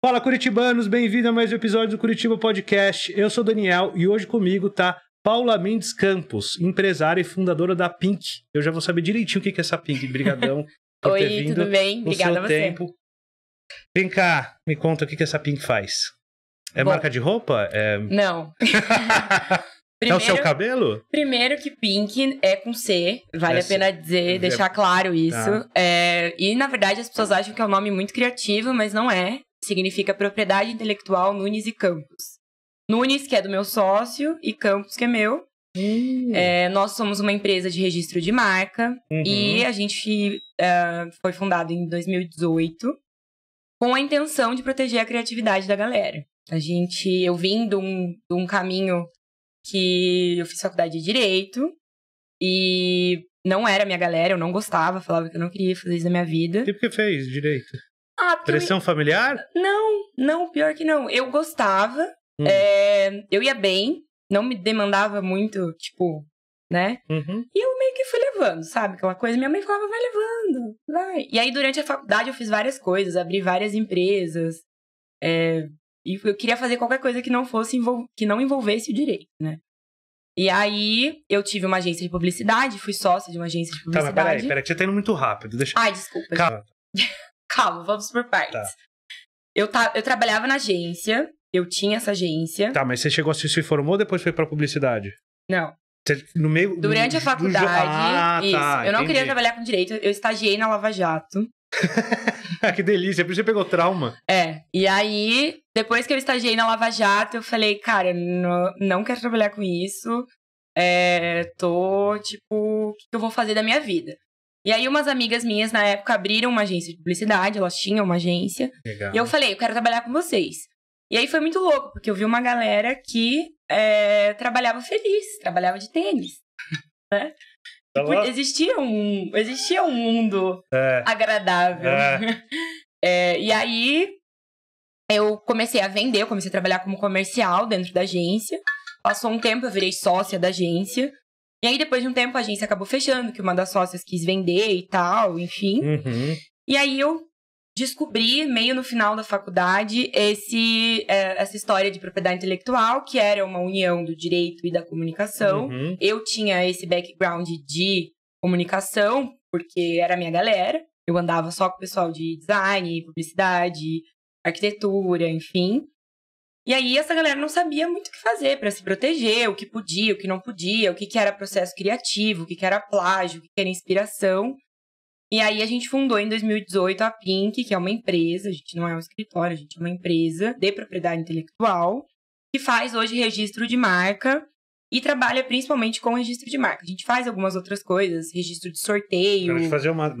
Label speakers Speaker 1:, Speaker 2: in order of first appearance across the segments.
Speaker 1: Fala Curitibanos, bem-vindo a mais um episódio do Curitiba Podcast. Eu sou Daniel e hoje comigo tá Paula Mendes Campos, empresária e fundadora da Pink. Eu já vou saber direitinho o que é essa Pink. Obrigadão por Oi, ter vindo. tudo bem? Obrigada a você. Tempo. Vem cá, me conta o que que essa Pink faz. É Bom, marca de roupa? É...
Speaker 2: Não. primeiro, é o seu
Speaker 1: cabelo?
Speaker 2: Primeiro que Pink é com C, vale é a pena dizer, é. deixar claro isso. Tá. É, e na verdade as pessoas acham que é um nome muito criativo, mas não é significa Propriedade Intelectual Nunes e Campos. Nunes, que é do meu sócio, e Campos, que é meu. Uhum. É, nós somos uma empresa de registro de marca uhum. e a gente uh, foi fundado em 2018 com a intenção de proteger a criatividade da galera. A gente, eu vim de um, de um caminho que eu fiz faculdade de direito e não era minha galera, eu não gostava, falava que eu não queria fazer isso na minha vida. E por que fez direito?
Speaker 1: Ah, Pressão eu... familiar?
Speaker 2: Não, não, pior que não. Eu gostava, hum. é, eu ia bem, não me demandava muito, tipo, né? Uhum. E eu meio que fui levando, sabe? Aquela coisa. Minha mãe falava, vai levando, vai. E aí, durante a faculdade, eu fiz várias coisas, abri várias empresas. É, e eu queria fazer qualquer coisa que não fosse que não envolvesse o direito, né? E aí, eu tive uma agência de publicidade, fui sócia de uma agência de publicidade. Tá, mas peraí, peraí, que você tá indo muito rápido. Deixa... Ai, desculpa. Calma calma, vamos por partes. Tá. Eu, ta, eu trabalhava na agência, eu tinha essa agência.
Speaker 1: Tá, mas você chegou a se formou ou depois foi pra publicidade? Não. Você, no meio, Durante no, a faculdade, ah, tá, isso. Tá, eu não entendi. queria trabalhar
Speaker 2: com direito, eu estagiei na Lava Jato.
Speaker 1: que delícia, por isso você pegou trauma.
Speaker 2: É, e aí, depois que eu estagiei na Lava Jato, eu falei, cara, não, não quero trabalhar com isso. É, tô, tipo, o que eu vou fazer da minha vida? E aí, umas amigas minhas na época abriram uma agência de publicidade, elas tinham uma agência. Legal. E eu falei, eu quero trabalhar com vocês. E aí foi muito louco, porque eu vi uma galera que é, trabalhava feliz, trabalhava de tênis. né? Tá tipo, existia, um, existia um mundo é. agradável. É. é. e aí eu comecei a vender, eu comecei a trabalhar como comercial dentro da agência. Passou um tempo, eu virei sócia da agência. E aí, depois de um tempo, a agência acabou fechando, que uma das sócias quis vender e tal, enfim. Uhum. E aí eu descobri, meio no final da faculdade, esse, é, essa história de propriedade intelectual, que era uma união do direito e da comunicação. Uhum. Eu tinha esse background de comunicação, porque era a minha galera. Eu andava só com o pessoal de design, publicidade, arquitetura, enfim. E aí essa galera não sabia muito o que fazer para se proteger, o que podia, o que não podia, o que, que era processo criativo, o que, que era plágio, o que, que era inspiração. E aí a gente fundou em 2018 a Pink, que é uma empresa, a gente não é um escritório, a gente é uma empresa de propriedade intelectual, que faz hoje registro de marca e trabalha principalmente com registro de marca. A gente faz algumas outras coisas, registro de sorteio. Pra gente fazer uma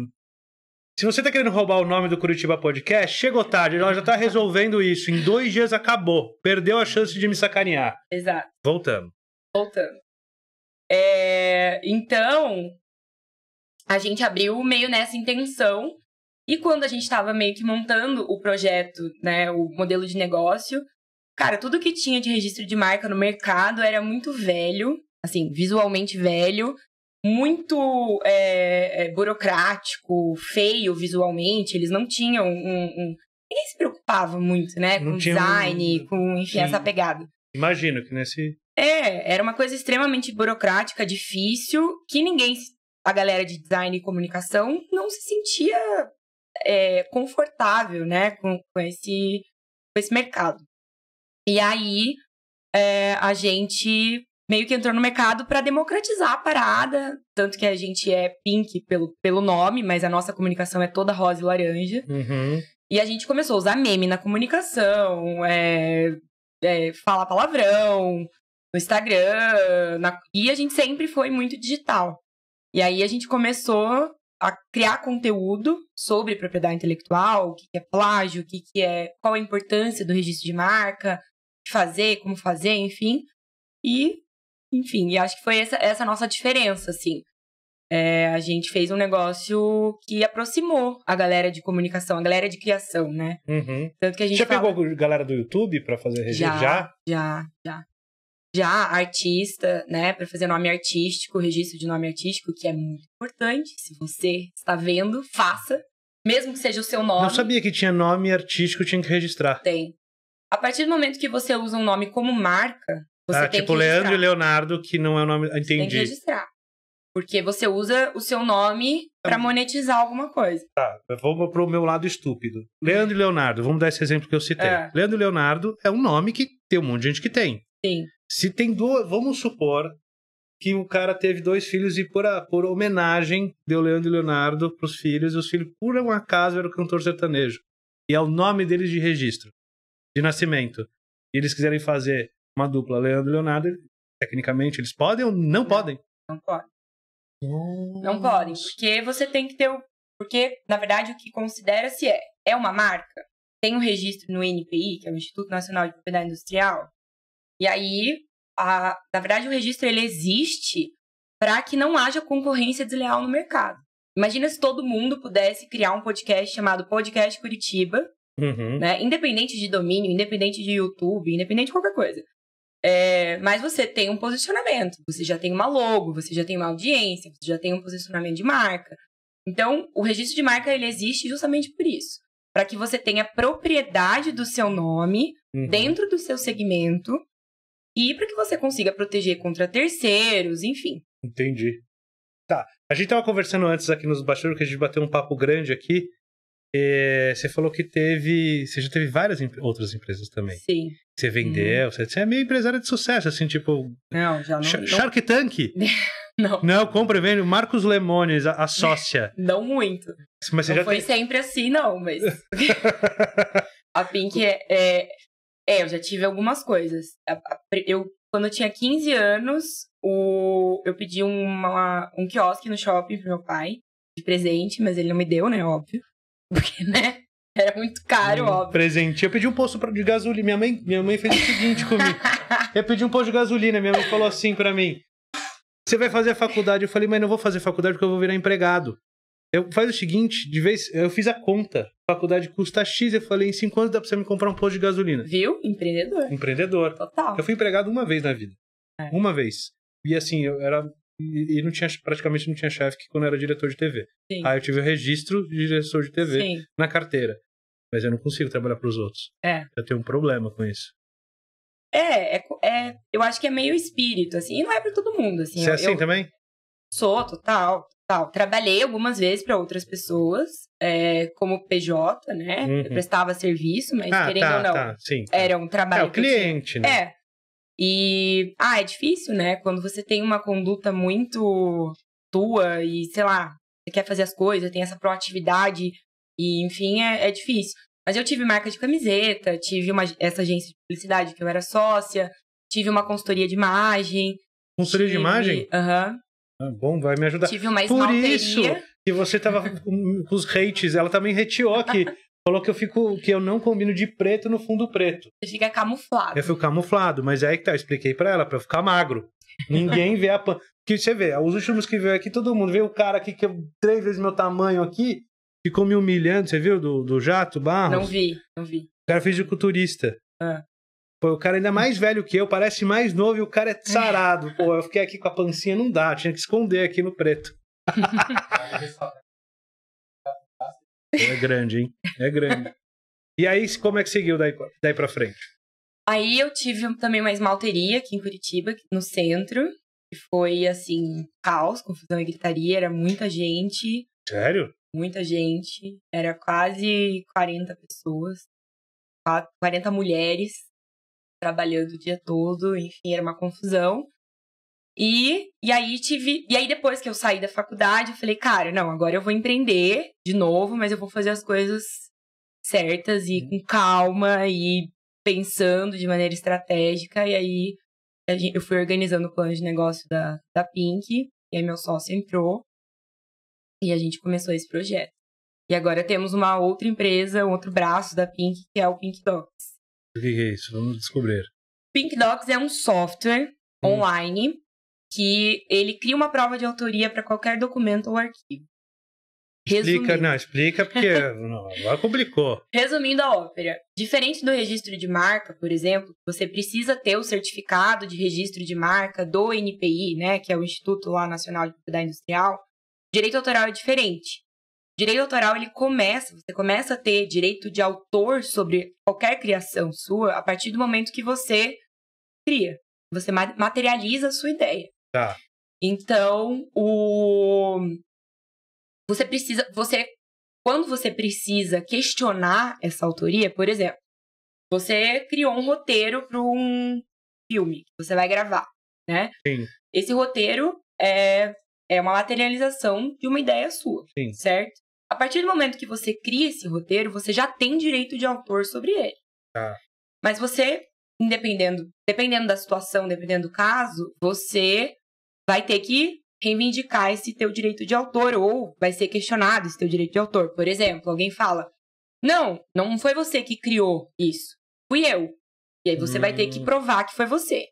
Speaker 2: se você tá querendo roubar o nome do Curitiba Podcast, chegou tarde. Ela já tá
Speaker 1: resolvendo isso. Em dois dias acabou. Perdeu a chance de me sacanear. Exato. Voltando.
Speaker 2: Voltando. É, então, a gente abriu meio nessa intenção. E quando a gente estava meio que montando o projeto, né, o modelo de negócio, cara, tudo que tinha de registro de marca no mercado era muito velho, assim, visualmente velho, muito é, é, burocrático, feio visualmente, eles não tinham um. um... Ninguém se preocupava muito, né? Não com design, um... com, enfim, essa pegada.
Speaker 1: Imagino que nesse.
Speaker 2: É, era uma coisa extremamente burocrática, difícil, que ninguém, a galera de design e comunicação, não se sentia é, confortável, né, com, com, esse, com esse mercado. E aí, é, a gente meio que entrou no mercado para democratizar a parada, tanto que a gente é pink pelo, pelo nome, mas a nossa comunicação é toda rosa e laranja. Uhum. E a gente começou a usar meme na comunicação, é, é, falar palavrão no Instagram, na... e a gente sempre foi muito digital. E aí a gente começou a criar conteúdo sobre propriedade intelectual, o que é plágio, o que é qual a importância do registro de marca, fazer, como fazer, enfim. E enfim, e acho que foi essa, essa nossa diferença, assim. É, a gente fez um negócio que aproximou a galera de comunicação, a galera de criação, né? Uhum. Tanto que a gente já fala...
Speaker 1: pegou a galera do YouTube para fazer registro? Já, já,
Speaker 2: já, já. Já artista, né, para fazer nome artístico, registro de nome artístico, que é muito importante. Se você está vendo, faça, mesmo que seja o seu nome. Não sabia
Speaker 1: que tinha nome artístico, tinha que registrar.
Speaker 2: Tem. A partir do momento que você usa um nome como marca, você ah, tipo Leandro e
Speaker 1: Leonardo, que não é o nome. Entendi. Você tem que registrar.
Speaker 2: Porque você usa o seu nome para tá. monetizar alguma coisa. Tá,
Speaker 1: vamos pro meu lado estúpido. Leandro e Leonardo, vamos dar esse exemplo que eu citei. É. Leandro e Leonardo é um nome que tem um monte de gente que tem. Sim. Se tem duas, vamos supor que o cara teve dois filhos e por, a, por homenagem deu Leandro e Leonardo pros filhos, e os filhos, por um acaso, eram cantor sertanejo. E é o nome deles de registro, de nascimento. E eles quiserem fazer uma dupla, Leandro e Leonardo, tecnicamente, eles podem ou não, não podem?
Speaker 2: Não podem. Hum. Nossa. Não podem, porque você tem que ter o. Porque, na verdade, o que considera-se é, é uma marca, tem um registro no NPI, que é o Instituto Nacional de Propriedade Industrial, e aí, a, na verdade, o registro ele existe para que não haja concorrência desleal no mercado. Imagina se todo mundo pudesse criar um podcast chamado Podcast Curitiba, uhum. né? independente de domínio, independente de YouTube, independente de qualquer coisa. É, mas você tem um posicionamento, você já tem uma logo, você já tem uma audiência, você já tem um posicionamento de marca. Então, o registro de marca ele existe justamente por isso, para que você tenha propriedade do seu nome uhum. dentro do seu segmento e para que você consiga proteger contra terceiros, enfim.
Speaker 1: Entendi. Tá. A gente estava conversando antes aqui nos bastidores que a gente bateu um papo grande aqui é, você falou que teve. Você já teve várias em, outras empresas também. Sim. Você vendeu, hum. você, é meio empresária de sucesso, assim, tipo.
Speaker 2: Não, já não. Sh
Speaker 1: Shark Tank? não. Não, compra e vende. Marcos Lemones, a, a sócia.
Speaker 2: não muito. Mas você não já foi tem... sempre assim, não, mas. a Pink é, é, é. eu já tive algumas coisas. Eu, quando eu tinha 15 anos, o, eu pedi uma, um quiosque no shopping pro meu pai, de presente, mas ele não me deu, né? Óbvio. Porque,
Speaker 1: né? Era muito caro, um óbvio. Presente. Eu pedi um posto de gasolina. Minha mãe, minha mãe fez o seguinte comigo.
Speaker 2: Eu pedi um posto de gasolina. Minha mãe
Speaker 1: falou assim para mim: Você vai fazer a faculdade? Eu falei, mas não vou fazer faculdade porque eu vou virar empregado. Eu faz o seguinte, de vez eu fiz a conta. Faculdade custa X, eu falei, em 5 anos dá pra você me comprar um posto de gasolina. Viu?
Speaker 2: Empreendedor.
Speaker 1: Empreendedor. Total. Eu fui empregado uma vez na vida. É. Uma vez. E assim, eu era e, não tinha, praticamente não tinha chefe que quando era diretor de TV. Sim. Aí eu tive o registro de diretor de TV Sim. na carteira. Mas eu não consigo trabalhar para os outros. É. Eu tenho um problema com isso.
Speaker 2: É, é, é, eu acho que é meio espírito, assim. E não é para todo mundo, assim. Você é eu, é assim eu... também? Sou, total, total. Trabalhei algumas vezes para outras pessoas, é, como PJ, né? Uhum. Eu prestava serviço, mas ah, querendo tá, ou não, tá, sim, tá. era um trabalho. É o cliente, né? É, e, ah, é difícil, né? Quando você tem uma conduta muito tua e, sei lá, você quer fazer as coisas, tem essa proatividade, e enfim, é, é difícil. Mas eu tive marca de camiseta, tive uma, essa agência de publicidade que eu era sócia, tive uma consultoria de imagem. Consultoria tive, de imagem?
Speaker 1: Aham. Uhum. Ah, bom, vai me ajudar. Tive uma Por isso que você tava com os hates, ela também retiou aqui. falou que eu fico que eu não combino de
Speaker 2: preto no fundo preto. Você fica camuflado.
Speaker 1: Eu fico camuflado, mas é aí que tá, eu expliquei para ela, para eu ficar magro. Ninguém vê a pan. Que você vê, os últimos que veio aqui, todo mundo vê o cara aqui que é três vezes meu tamanho aqui, ficou me humilhando, você viu do, do Jato Barros? Não
Speaker 2: vi, não vi.
Speaker 1: O cara é fisiculturista. Ah. Pô, o cara é ainda mais velho que eu, parece mais novo e o cara é sarado. Pô, eu fiquei aqui com a pancinha, não dá, tinha que esconder aqui no preto. É grande, hein? É grande. e aí, como é que seguiu daí, daí pra frente?
Speaker 2: Aí eu tive também uma esmalteria aqui em Curitiba, no centro, que foi, assim, caos, confusão e gritaria, era muita gente. Sério? Muita gente, era quase 40 pessoas, 40 mulheres trabalhando o dia todo, enfim, era uma confusão. E, e aí tive. E aí, depois que eu saí da faculdade, eu falei, cara, não, agora eu vou empreender de novo, mas eu vou fazer as coisas certas e uhum. com calma e pensando de maneira estratégica. E aí eu fui organizando o plano de negócio da, da Pink, e aí meu sócio entrou e a gente começou esse projeto. E agora temos uma outra empresa, um outro braço da Pink, que é o Pink Docs.
Speaker 1: O que é isso? Vamos descobrir.
Speaker 2: Pink Docs é um software hum. online que ele cria uma prova de autoria para qualquer documento ou arquivo. Resumindo. Explica, não,
Speaker 1: explica porque agora complicou.
Speaker 2: Resumindo a ópera, diferente do registro de marca, por exemplo, você precisa ter o certificado de registro de marca do NPI, né, que é o Instituto lá Nacional de Propriedade Industrial. direito autoral é diferente. direito autoral ele começa, você começa a ter direito de autor sobre qualquer criação sua a partir do momento que você cria, você materializa a sua ideia. Tá. Então, o você precisa, você quando você precisa questionar essa autoria, por exemplo, você criou um roteiro para um filme que você vai gravar, né? Sim. Esse roteiro é é uma materialização de uma ideia sua, Sim. certo? A partir do momento que você cria esse roteiro, você já tem direito de autor sobre ele. Tá. Mas você, independendo, dependendo da situação, dependendo do caso, você vai ter que reivindicar esse teu direito de autor ou vai ser questionado esse teu direito de autor. Por exemplo, alguém fala: "Não, não foi você que criou isso. Fui eu". E aí você hum. vai ter que hum. provar que foi você.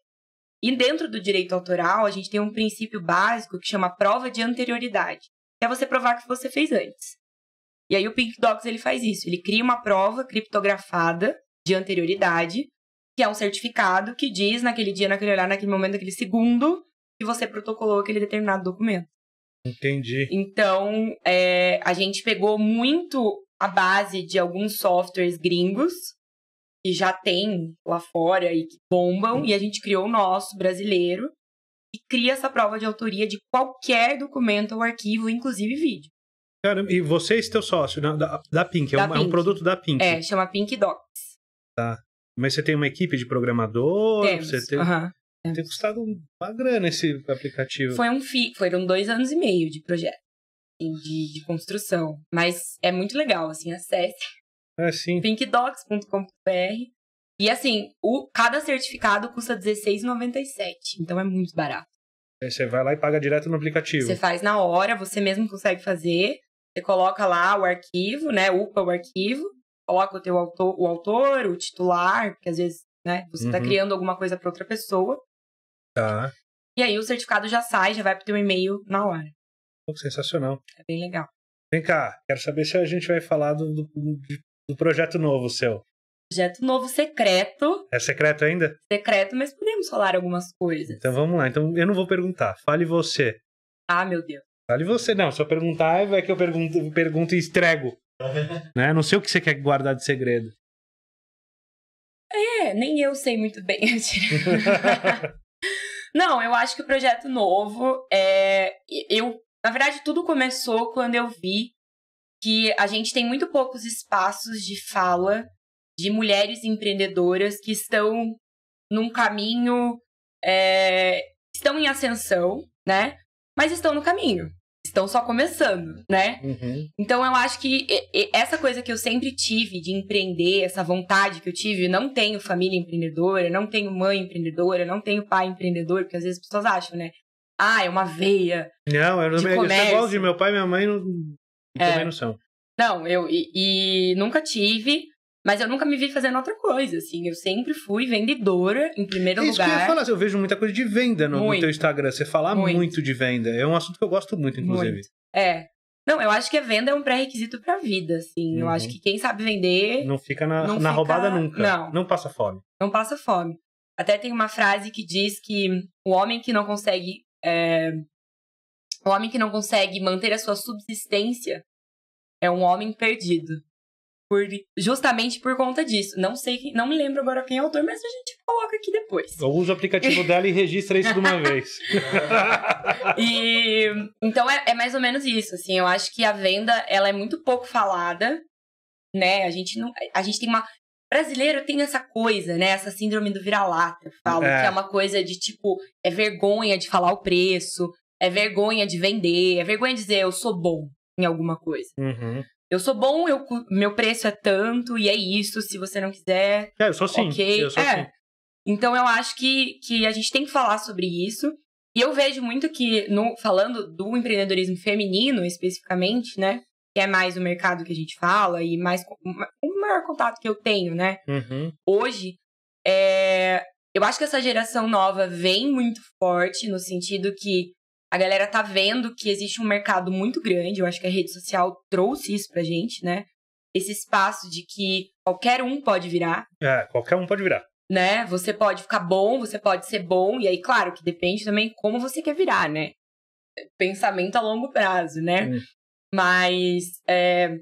Speaker 2: E dentro do direito autoral, a gente tem um princípio básico que chama prova de anterioridade, que é você provar que você fez antes. E aí o Pink Docs ele faz isso, ele cria uma prova criptografada de anterioridade, que é um certificado que diz naquele dia, naquele horário, naquele momento, naquele segundo, que você protocolou aquele determinado documento.
Speaker 1: Entendi.
Speaker 2: Então, é, a gente pegou muito a base de alguns softwares gringos que já tem lá fora e que bombam, e a gente criou o nosso brasileiro e cria essa prova de autoria de qualquer documento ou arquivo, inclusive vídeo.
Speaker 1: Caramba, e você é e seu sócio, né? da, da Pink, é da é, um, Pink. é, um, produto da Pink. É,
Speaker 2: chama Pink Docs.
Speaker 1: Tá. Mas você tem uma equipe de programador? Temos, você tem... Tem custado uma grana esse
Speaker 2: aplicativo. Foi um fi... Foram dois anos e meio de projeto. Assim, de, de construção. Mas é muito legal, assim, acesse. É, sim. pinkdocs.com.br. E assim, o, cada certificado custa R$16,97. Então é muito barato.
Speaker 1: Aí é, você vai lá e paga direto no aplicativo. Você
Speaker 2: faz na hora, você mesmo consegue fazer. Você coloca lá o arquivo, né? Upa o arquivo, coloca o teu autor, o autor, o titular, porque às vezes, né, você está uhum. criando alguma coisa para outra pessoa. Tá. E aí o certificado já sai, já vai pro teu e-mail na hora. Pô, sensacional. É bem legal.
Speaker 1: Vem cá, quero saber se a gente vai falar do, do, do projeto novo seu.
Speaker 2: Projeto novo secreto.
Speaker 1: É secreto ainda?
Speaker 2: Secreto, mas podemos falar algumas coisas.
Speaker 1: Então vamos lá. Então eu não vou perguntar. Fale você. Ah, meu Deus. Fale você. Não, se eu perguntar, é que eu pergunto, pergunto e estrego. né? Não sei o que você quer guardar de segredo.
Speaker 2: É, nem eu sei muito bem. Não, eu acho que o projeto novo é. Eu, na verdade, tudo começou quando eu vi que a gente tem muito poucos espaços de fala de mulheres empreendedoras que estão num caminho, é, estão em ascensão, né? Mas estão no caminho estão só começando, né? Uhum. Então eu acho que essa coisa que eu sempre tive de empreender, essa vontade que eu tive, eu não tenho família empreendedora, não tenho mãe empreendedora, não tenho pai empreendedor, porque às vezes as pessoas acham, né? Ah, é uma veia.
Speaker 1: Não, eu não me igual de meu pai e minha mãe não, é. também não são.
Speaker 2: Não, eu e, e nunca tive. Mas eu nunca me vi fazendo outra coisa, assim. Eu sempre fui vendedora, em primeiro lugar. É isso lugar. Que eu ia falar, assim,
Speaker 1: eu vejo muita coisa de venda no, no teu Instagram. Você fala muito. muito. de venda. É um assunto que eu gosto muito, inclusive. Muito.
Speaker 2: É. Não, eu acho que a venda é um pré-requisito pra vida, assim. Uhum. Eu acho uhum. que quem sabe vender. Não
Speaker 1: fica na, não na fica... roubada nunca. Não. Não passa fome.
Speaker 2: Não passa fome. Até tem uma frase que diz que o homem que não consegue. É... O homem que não consegue manter a sua subsistência é um homem perdido por, justamente por conta disso. Não sei, não me lembro agora quem é o autor, mas a gente coloca aqui depois.
Speaker 1: Ou usa o aplicativo dela e registra isso de uma vez.
Speaker 2: e, então é, é, mais ou menos isso, assim, eu acho que a venda, ela é muito pouco falada, né, a gente não, a gente tem uma... Brasileiro tem essa coisa, né? Essa síndrome do vira-lata, falo, é. que é uma coisa de tipo, é vergonha de falar o preço, é vergonha de vender, é vergonha de dizer eu sou bom em alguma coisa. Uhum eu sou bom, eu, meu preço é tanto, e é isso, se você não quiser. É, eu sou sim. Okay. Eu sou é. Então eu acho que, que a gente tem que falar sobre isso. E eu vejo muito que, no, falando do empreendedorismo feminino especificamente, né? Que é mais o mercado que a gente fala e mais o maior contato que eu tenho, né? Uhum. Hoje, é, eu acho que essa geração nova vem muito forte no sentido que a galera tá vendo que existe um mercado muito grande, eu acho que a rede social trouxe isso pra gente, né? Esse espaço de que qualquer um pode virar.
Speaker 1: É, qualquer um pode virar.
Speaker 2: Né? Você pode ficar bom, você pode ser bom, e aí, claro, que depende também como você quer virar, né? Pensamento a longo prazo, né? Mas é,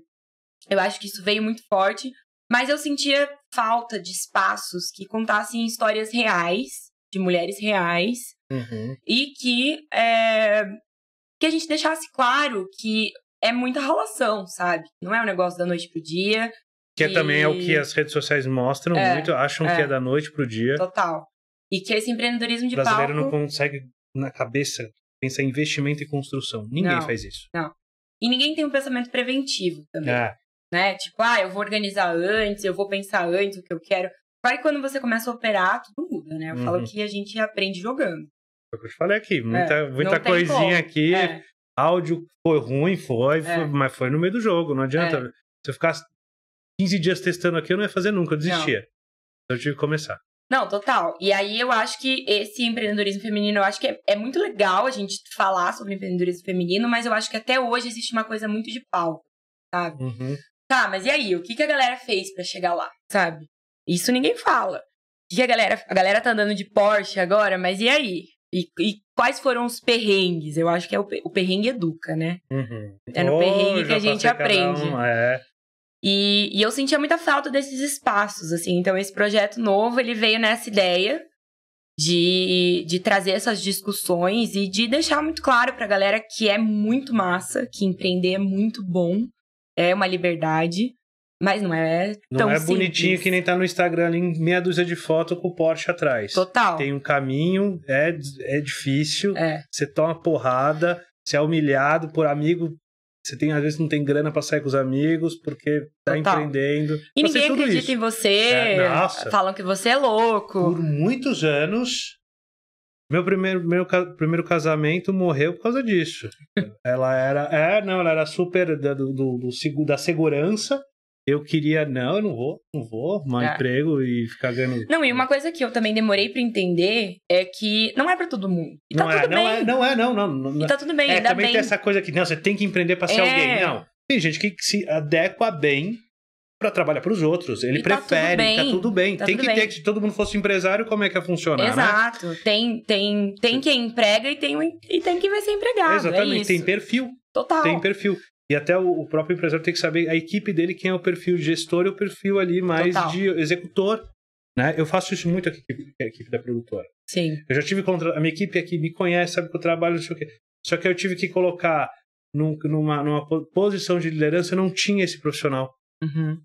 Speaker 2: eu acho que isso veio muito forte. Mas eu sentia falta de espaços que contassem histórias reais de mulheres reais uhum. e que, é, que a gente deixasse claro que é muita relação, sabe? Não é um negócio da noite pro dia. Que, É também é o que as
Speaker 1: redes sociais mostram é, muito, acham que é. é da noite pro dia.
Speaker 2: Total. E que esse empreendedorismo de palco... O brasileiro palco...
Speaker 1: não consegue, na cabeça, pensar em investimento e construção. Ninguém não, faz isso.
Speaker 2: Não. E ninguém tem um pensamento preventivo também. É. Né? Tipo, ah, eu vou organizar antes, eu vou pensar antes o que eu quero. Vai quando você começa a operar, tudo muda, né? Eu uhum. falo que a gente aprende jogando. Eu
Speaker 1: te falei aqui, muita, é, muita coisinha aqui. É. Áudio foi ruim, foi, é. foi, mas foi no meio do jogo, não adianta. É. Se eu ficasse 15 dias testando aqui, eu não ia fazer nunca, eu desistia. Não. Eu tive que começar.
Speaker 2: Não, total. E aí eu acho que esse empreendedorismo feminino, eu acho que é, é, muito legal a gente falar sobre empreendedorismo feminino, mas eu acho que até hoje existe uma coisa muito de pau, sabe? Uhum. Tá, mas e aí? O que, que a galera fez para chegar lá, sabe? Isso ninguém fala. E a galera, a galera tá andando de Porsche agora, mas e aí? E, e quais foram os perrengues? Eu acho que é o, o perrengue educa, né? Uhum. É no oh, perrengue que a gente aprende. Um, é. E, e eu sentia muita falta desses espaços, assim. Então, esse projeto novo, ele veio nessa ideia de, de trazer essas discussões e de deixar muito claro para a galera que é muito massa, que empreender é muito bom, é uma liberdade, mas não é não tão Não é bonitinho
Speaker 1: que nem tá no Instagram ali, meia dúzia de foto com o Porsche atrás. Total. Tem um caminho, é, é difícil. É. Você toma porrada, você é humilhado por amigo. Você tem, às vezes não tem grana pra sair com os amigos, porque tá Total. empreendendo. E pra então, assim, ninguém acredita isso. em você. É, nossa. Falam que você é louco. Por muitos anos, meu primeiro, meu primeiro casamento morreu por causa disso. ela era. É, não, ela era super da, do, do, da segurança eu queria, não, eu não vou, não vou arrumar é. emprego e ficar ganhando.
Speaker 2: Não, e uma coisa que eu também demorei para entender é que não é para todo mundo. E tá não tá é, tudo não é, bem. É,
Speaker 1: não é, não, não. não e é. tá tudo bem, é, também bem. tem essa coisa que, não, você tem que empreender para ser é. alguém. Não. Tem gente que se adequa bem para trabalhar para os outros. Ele e tá prefere, tá tudo bem. Tá tudo bem. Tá tem tudo que bem. ter, se todo mundo fosse empresário, como é que ia funcionar, né? Exato.
Speaker 2: Né? Tem, tem, tem quem emprega e tem, e tem quem vai ser empregado. Exatamente, é
Speaker 1: tem perfil. Total. Tem perfil. E até o, próprio empresário tem que saber a equipe dele, quem é o perfil de gestor e o perfil ali mais Total. de executor. Né? Eu faço isso muito aqui com é a equipe da produtora. Sim. Eu já tive contra... A minha equipe aqui me conhece, sabe que eu trabalho, não sei o quê. Só que eu tive que colocar num, numa, numa posição de liderança, eu não tinha esse profissional. Uhum.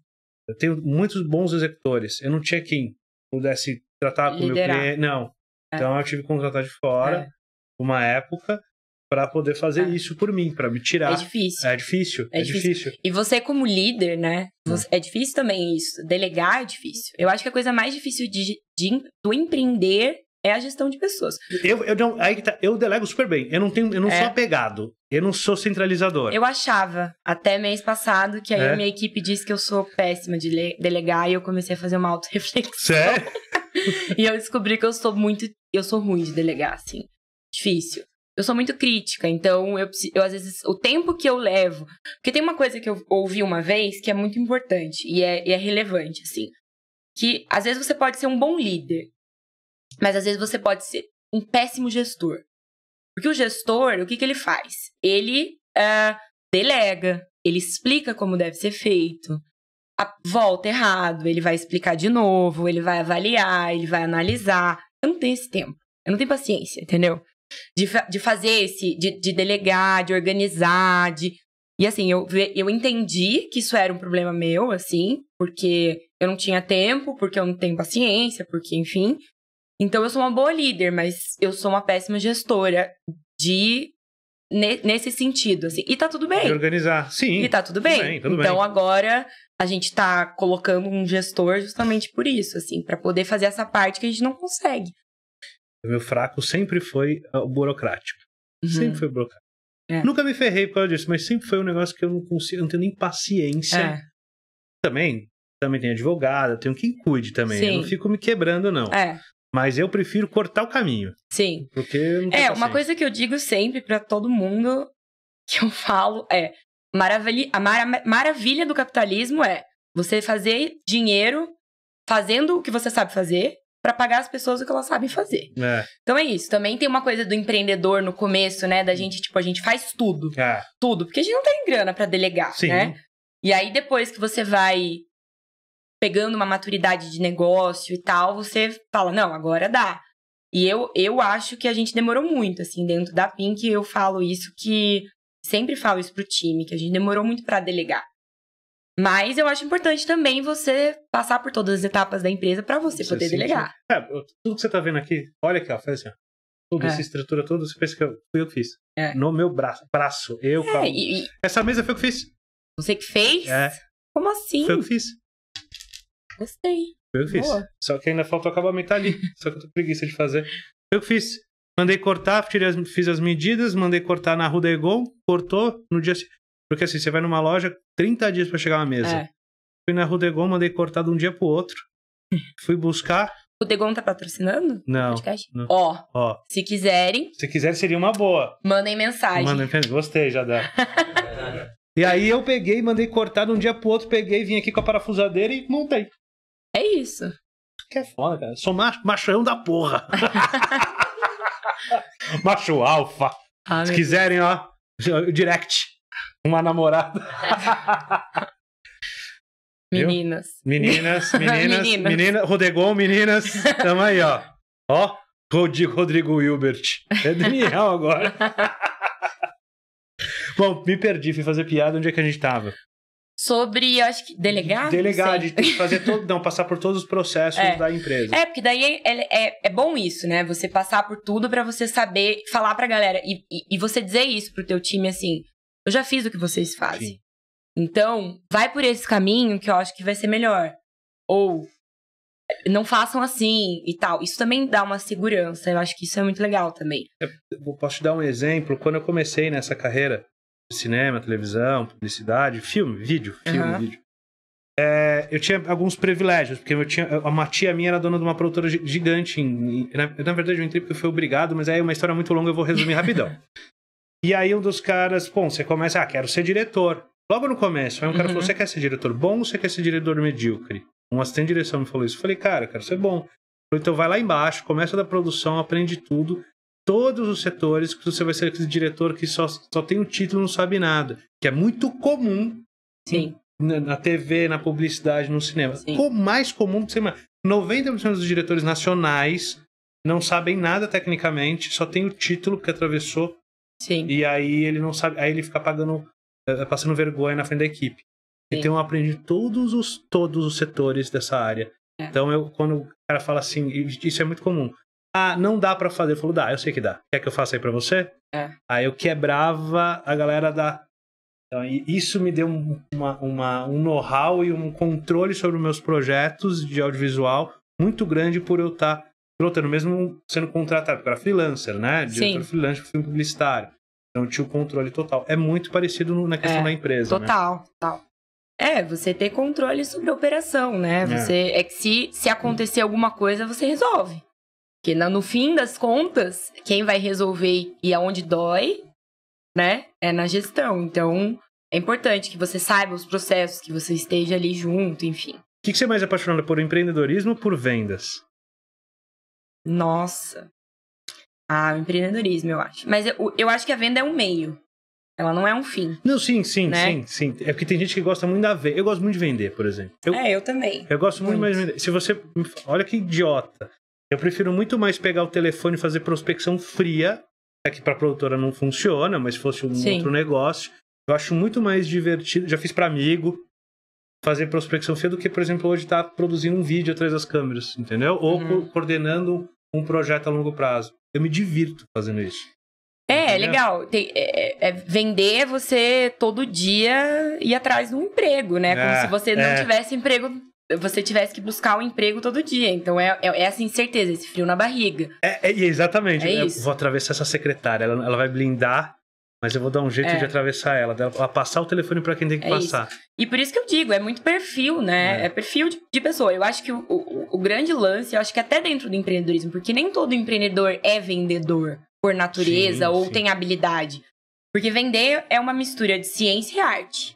Speaker 1: Eu tenho muitos bons executores. Eu não tinha quem pudesse tratar com o meu cliente. Não. É. Então eu tive que contratar de fora, é. uma época para poder fazer ah. isso por mim, para me tirar. É difícil. É difícil. É, é difícil. difícil.
Speaker 2: E você, como líder, né? Hum. Você, é difícil também isso. Delegar é difícil. Eu acho que a coisa mais difícil de, de do empreender é a gestão de pessoas. Eu, eu, não, aí
Speaker 1: tá, eu delego super bem. Eu não tenho, eu não é. sou apegado. Eu não sou centralizador. Eu
Speaker 2: achava até mês passado que aí é. minha equipe disse que eu sou péssima de delegar e eu comecei a fazer uma auto-reflexão. Sério? e eu descobri que eu sou muito, eu sou ruim de delegar, assim. Difícil. Eu sou muito crítica, então eu, eu às vezes, o tempo que eu levo. Porque tem uma coisa que eu ouvi uma vez que é muito importante e é, e é relevante, assim. Que às vezes você pode ser um bom líder, mas às vezes você pode ser um péssimo gestor. Porque o gestor, o que, que ele faz? Ele uh, delega, ele explica como deve ser feito, volta errado, ele vai explicar de novo, ele vai avaliar, ele vai analisar. Eu não tenho esse tempo, eu não tenho paciência, entendeu? de, de fazer esse, de, de delegar, de organizar, de. E assim, eu, eu entendi que isso era um problema meu, assim, porque eu não tinha tempo, porque eu não tenho paciência, porque, enfim. Então eu sou uma boa líder, mas eu sou uma péssima gestora de nesse sentido, assim. E tá tudo bem. De
Speaker 1: organizar,
Speaker 2: sim. E tá tudo bem. Tudo bem tudo então bem. agora a gente tá colocando um gestor justamente por isso, assim, para poder fazer essa parte que a gente não consegue
Speaker 1: meu fraco sempre foi ah, o burocrático. Uhum. Sempre foi burocrático. É. Nunca me ferrei por causa disso, mas sempre foi um negócio que eu não consigo, eu não tenho nem paciência. É. Também, também tenho advogada, tenho quem cuide também. Sim. Eu não fico me quebrando, não. É. Mas eu prefiro cortar o caminho. Sim. Porque É, uma coisa
Speaker 2: que eu digo sempre para todo mundo que eu falo é: maravilha, a mara, maravilha do capitalismo é você fazer dinheiro fazendo o que você sabe fazer para pagar as pessoas o que elas sabem fazer. É. Então é isso. Também tem uma coisa do empreendedor no começo, né? Da gente, tipo, a gente faz tudo. É. Tudo. Porque a gente não tem grana para delegar, Sim. né? E aí, depois que você vai pegando uma maturidade de negócio e tal, você fala, não, agora dá. E eu, eu acho que a gente demorou muito, assim, dentro da Pink, eu falo isso que. Sempre falo isso pro time, que a gente demorou muito para delegar. Mas eu acho importante também você passar por todas as etapas da empresa para você, você, poder delegar.
Speaker 1: É, tudo que você tá vendo aqui, olha aqui, ó, faz assim, ó. Tudo, é. essa estrutura toda, você pensa que eu, fui eu que fiz. É. No meu braço, braço eu, é, e, e... Essa mesa foi eu que fiz.
Speaker 2: Você que fez? É. Como assim? Foi eu que fiz. Gostei. Foi eu que fiz. Boa.
Speaker 1: Só que ainda falta o acabamento tá ali. Só que eu tô preguiça de fazer. Foi Eu que fiz. Mandei cortar, tirei as, fiz as medidas, mandei cortar na Rudegon, cortou no dia porque assim, você vai numa loja, 30 dias para chegar uma mesa. É. Fui na Rudegon, mandei cortar de um dia pro outro. Fui buscar.
Speaker 2: O Degon tá patrocinando? Não. Ó, se quiserem.
Speaker 1: Se quiserem, seria uma boa.
Speaker 2: Mandem mensagem. Mandem
Speaker 1: mensagem. Gostei já dá. e aí eu peguei, mandei cortar de um dia pro outro, peguei, vim aqui com a parafusadeira e montei. É isso. Que é foda, cara. Sou macho, machoão da porra. macho alfa. Ah, se quiserem, Deus. ó, direct uma namorada.
Speaker 2: meninas. meninas. Meninas, meninas,
Speaker 1: meninas. meninas. Tamo aí, ó. Ó, Rodrigo, Rodrigo Hilbert. É Daniel agora. Bom, me perdi, fui fazer piada onde é que a gente tava.
Speaker 2: Sobre, acho que, delegado? Delegado,
Speaker 1: de fazer todo, não, passar por todos os processos é. da empresa. É,
Speaker 2: porque daí é, é, é, é bom isso, né? Você passar por tudo para você saber, falar pra galera. E, e, e, você dizer isso pro teu time, assim, eu já fiz o que vocês fazem. Sim. Então, vai por esse caminho que eu acho que vai ser melhor. Ou não façam assim e tal. Isso também dá uma segurança. Eu acho que isso é muito legal também. É,
Speaker 1: eu posso te dar um exemplo. Quando eu comecei nessa carreira, cinema, televisão, publicidade, filme, vídeo, filme, uhum. vídeo. É, eu tinha alguns privilégios, porque eu tinha, uma tia minha era dona de uma produtora gigante. Em, na, na, verdade, eu entrei porque eu fui obrigado, mas aí é uma história muito longa, eu vou resumir rapidão. E aí um dos caras, bom, você começa, ah, quero ser diretor. Logo no começo, aí um cara uhum. falou, você quer ser diretor bom ou você quer ser diretor medíocre? Um assistente de direção me falou isso. Eu falei, cara, eu quero ser bom. Falei, então vai lá embaixo, começa da produção, aprende tudo. Todos os setores que você vai ser aquele diretor que só, só tem o título não sabe nada. Que é muito comum. Sim. Na, na TV, na publicidade, no cinema. Sim. O mais comum que você 90% dos diretores nacionais não sabem nada tecnicamente, só tem o título que atravessou Sim. E aí ele não sabe. Aí ele fica pagando. Eh, eh, passando vergonha na frente da equipe. Sim. Então eu aprendi todos os, todos os setores dessa área. É. Então eu, quando o cara fala assim, isso é muito comum. Ah, não dá para fazer. Eu falo, dá, eu sei que dá. Quer que eu faça aí pra você? É. Aí eu quebrava a galera da. Então, isso me deu uma, uma um know-how e um controle sobre meus projetos de audiovisual muito grande por eu estar tá pilotando, mesmo sendo contratado, porque era freelancer, né? Diretor freelancer, filme publicitário. Então tinha o controle total. É muito parecido na questão é, da empresa. Né? Total,
Speaker 2: né? total. É, você ter controle sobre a operação, né? É. Você, é. que se, se acontecer alguma coisa, você resolve. Porque no fim das contas, quem vai resolver e aonde dói, né? É na gestão. Então, é importante que você saiba os processos, que você esteja ali junto, enfim. O
Speaker 1: que, que você é mais apaixonada por empreendedorismo ou
Speaker 2: por vendas? Nossa. Ah, o empreendedorismo, eu acho. Mas eu, eu acho que a venda é um meio. Ela não é um fim. Não, sim, sim, né? sim,
Speaker 1: sim. É porque tem gente que gosta muito da venda. Eu gosto muito de vender, por exemplo. Eu, é, eu também. Eu gosto muito, muito mais de vender. Se você. Olha que idiota. Eu prefiro muito mais pegar o telefone e fazer prospecção fria. É que para produtora não funciona, mas se fosse um sim. outro negócio. Eu acho muito mais divertido. Já fiz para amigo fazer prospecção feia do que, por exemplo, hoje estar tá produzindo um vídeo atrás das câmeras, entendeu? Ou uhum. coordenando um projeto a longo prazo. Eu me divirto fazendo isso.
Speaker 2: É, é legal. Tem, é, é, é, vender é você todo dia ir atrás de um emprego, né? Como é, se você não é. tivesse emprego você tivesse que buscar o um emprego todo dia. Então é, é, essa incerteza, esse frio na barriga. É, é
Speaker 1: exatamente. É isso. Eu vou atravessar essa secretária, ela, ela vai blindar mas eu vou dar um jeito é. de atravessar ela, ela passar o telefone para quem tem que é passar. Isso.
Speaker 2: E por isso que eu digo, é muito perfil, né? É, é perfil de, de, pessoa. Eu acho que o, o, o, grande lance, eu acho que até dentro do empreendedorismo, porque nem todo empreendedor é vendedor por natureza sim, ou sim. tem habilidade. Porque vender é uma mistura de ciência e arte.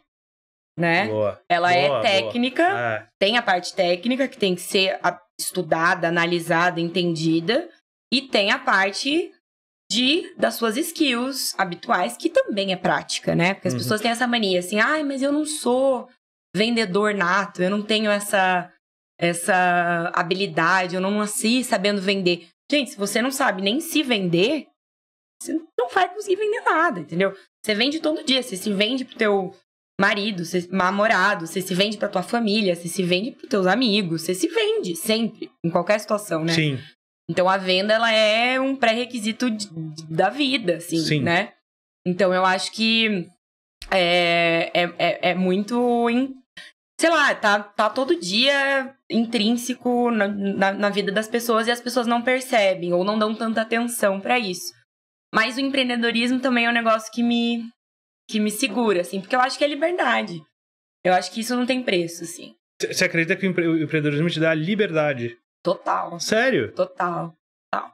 Speaker 2: Né? Boa. Ela é boa, é técnica, tem a parte técnica que tem que ser estudada, analisada, entendida, e tem a parte de das suas skills habituais, que também é prática, né? Porque as uhum. pessoas têm essa mania assim: "Ai, mas eu não sou vendedor nato, eu não tenho essa essa habilidade, eu não nasci sabendo vender". Gente, se você não sabe nem se vender, você não vai conseguir vender nada, entendeu? Você vende todo dia, você se vende pro teu marido, você, namorado, você se vende pra tua família, você se vende pros teus amigos, você se vende sempre, em qualquer situação, né? Sim. Então a venda ela é um pré-requisito da vida, assim, Sim. né? Então eu acho que é, é, é, é muito. Sei lá, tá, tá todo dia intrínseco na, na, na vida das pessoas e as pessoas não percebem ou não dão tanta atenção para isso. Mas o empreendedorismo também é um negócio que me, que me segura, assim, porque eu acho que é liberdade. Eu acho que isso não tem preço, assim.
Speaker 1: Você acredita que o empreendedorismo te dá liberdade? Total. Sério?
Speaker 2: Total. Total.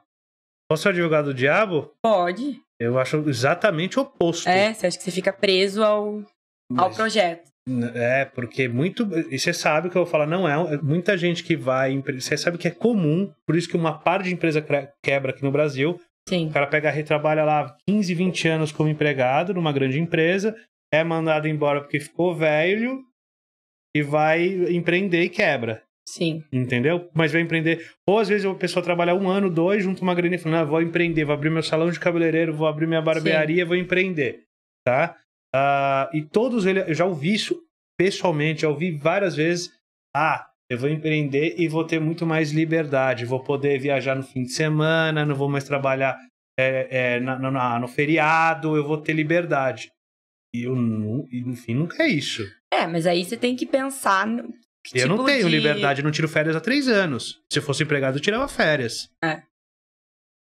Speaker 1: Posso ser advogado do diabo? Pode. Eu acho exatamente o oposto.
Speaker 2: É, você acha que você fica preso ao, Mas... ao projeto.
Speaker 1: É, porque muito. E você sabe o que eu vou falar, não é. é muita gente que vai. Você sabe que é comum, por isso que uma par de empresa quebra aqui no Brasil. Sim. O cara pega, retrabalha lá 15, 20 anos como empregado numa grande empresa, é mandado embora porque ficou velho e vai empreender e quebra. Sim. Entendeu? Mas vai empreender. Ou às vezes a pessoa trabalha um ano, dois, junto uma graninha e fala: ah, vou empreender, vou abrir meu salão de cabeleireiro, vou abrir minha barbearia, Sim. vou empreender. Tá? Uh, e todos eles, eu já ouvi isso pessoalmente, já ouvi várias vezes. Ah, eu vou empreender e vou ter muito mais liberdade. Vou poder viajar no fim de semana, não vou mais trabalhar é, é, na, na, no feriado, eu vou ter liberdade. E eu, enfim, nunca é isso.
Speaker 2: É, mas aí você tem que pensar eu tipo não tenho de... liberdade,
Speaker 1: eu não tiro férias há três anos. Se eu fosse empregado, eu tirava férias.
Speaker 2: É.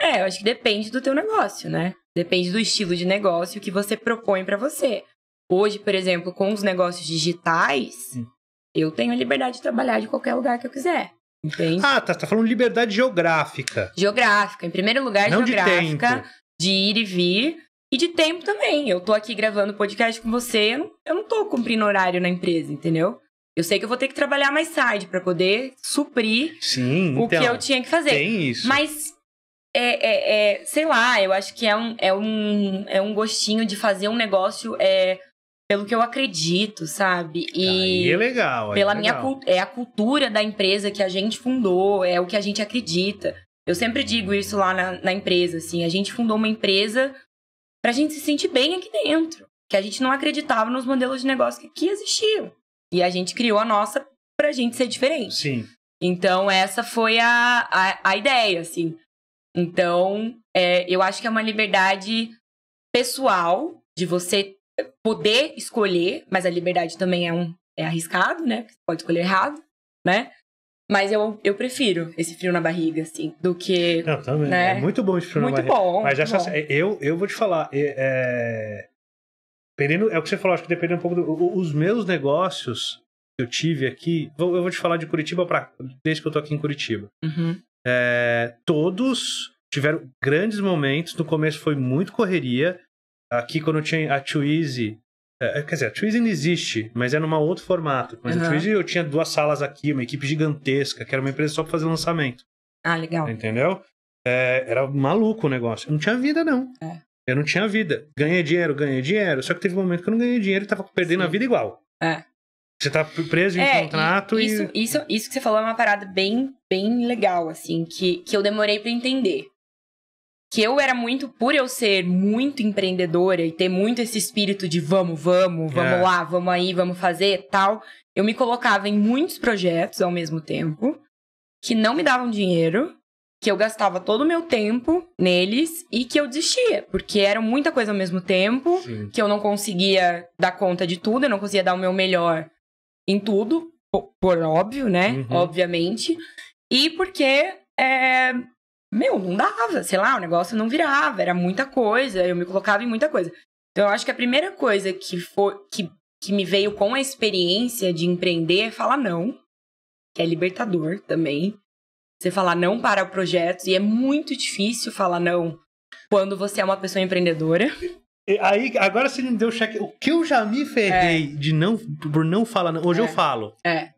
Speaker 2: É, eu acho que depende do teu negócio, né? Depende do estilo de negócio que você propõe para você. Hoje, por exemplo, com os negócios digitais, hum. eu tenho a liberdade de trabalhar de qualquer lugar que eu quiser. Entende?
Speaker 1: Ah, tá, tá falando liberdade geográfica.
Speaker 2: Geográfica, em primeiro lugar, não geográfica, de, de, ir e vir. E de tempo também. Eu tô aqui gravando podcast com você, eu não tô cumprindo horário na empresa, entendeu? Eu sei que eu vou ter que trabalhar mais tarde para poder suprir
Speaker 1: Sim, o então, que eu tinha que fazer. Tem isso.
Speaker 2: Mas, é, é, é, sei lá, eu acho que é um, é um, é um gostinho de fazer um negócio é, pelo que eu acredito, sabe? E aí é legal. Aí é pela é minha é a cultura da empresa que a gente fundou, é o que a gente acredita. Eu sempre digo isso lá na, na empresa, assim, a gente fundou uma empresa pra gente se sentir bem aqui dentro. Que a gente não acreditava nos modelos de negócio que existiam. E a gente criou a nossa pra gente ser diferente. Sim. Então, essa foi a, a, a ideia, assim. Então, é, eu acho que é uma liberdade pessoal de você poder escolher, mas a liberdade também é um é arriscado, né? Você pode escolher errado, né? Mas eu, eu prefiro esse frio na barriga, assim, do que. também. Né? É muito bom esse frio muito na barriga. Bom, mas essa, bom. Assim,
Speaker 1: eu, eu vou te falar, é, é Dependendo, é o que você falou, acho que dependendo um pouco do, Os meus negócios que eu tive aqui. Eu vou te falar de Curitiba para desde que eu tô aqui em Curitiba. Uhum. É, todos tiveram grandes momentos. No começo foi muito correria. Aqui, quando eu tinha a Twizy. É, é quer dizer, a Twizy ainda existe, mas é numa outro formato. Mas uhum. a Twizy eu tinha duas salas aqui, uma equipe gigantesca, que era uma empresa só pra fazer lançamento. Ah, legal. Entendeu? É, era maluco o negócio. Não tinha vida, não. É. Eu não tinha vida. Ganhei dinheiro, ganhei dinheiro. Só que teve um momento que eu não ganhei dinheiro e tava perdendo Sim. a vida igual. É. Você tá preso em é, contrato e, e... Isso,
Speaker 2: isso, isso que você falou é uma parada bem, bem legal, assim, que, que eu demorei para entender. Que eu era muito, por eu ser muito empreendedora e ter muito esse espírito de vamos, vamos, vamos é. lá, vamos aí, vamos fazer, tal, eu me colocava em muitos projetos ao mesmo tempo que não me davam dinheiro que eu gastava todo o meu tempo neles e que eu desistia, porque era muita coisa ao mesmo tempo, Sim. que eu não conseguia dar conta de tudo, eu não conseguia dar o meu melhor em tudo, por, óbvio, né? Uhum. Obviamente. E porque, é, meu, não dava, sei lá, o negócio não virava, era muita coisa, eu me colocava em muita coisa. Então eu acho que a primeira coisa que, foi, que, que me veio com a experiência de empreender é falar não, que é libertador também. Você falar não para projetos e é muito difícil falar não quando você é uma pessoa empreendedora.
Speaker 1: Aí, agora você me deu o cheque. O que eu já me ferrei é. de não, por não falar não. Hoje é. eu falo. É.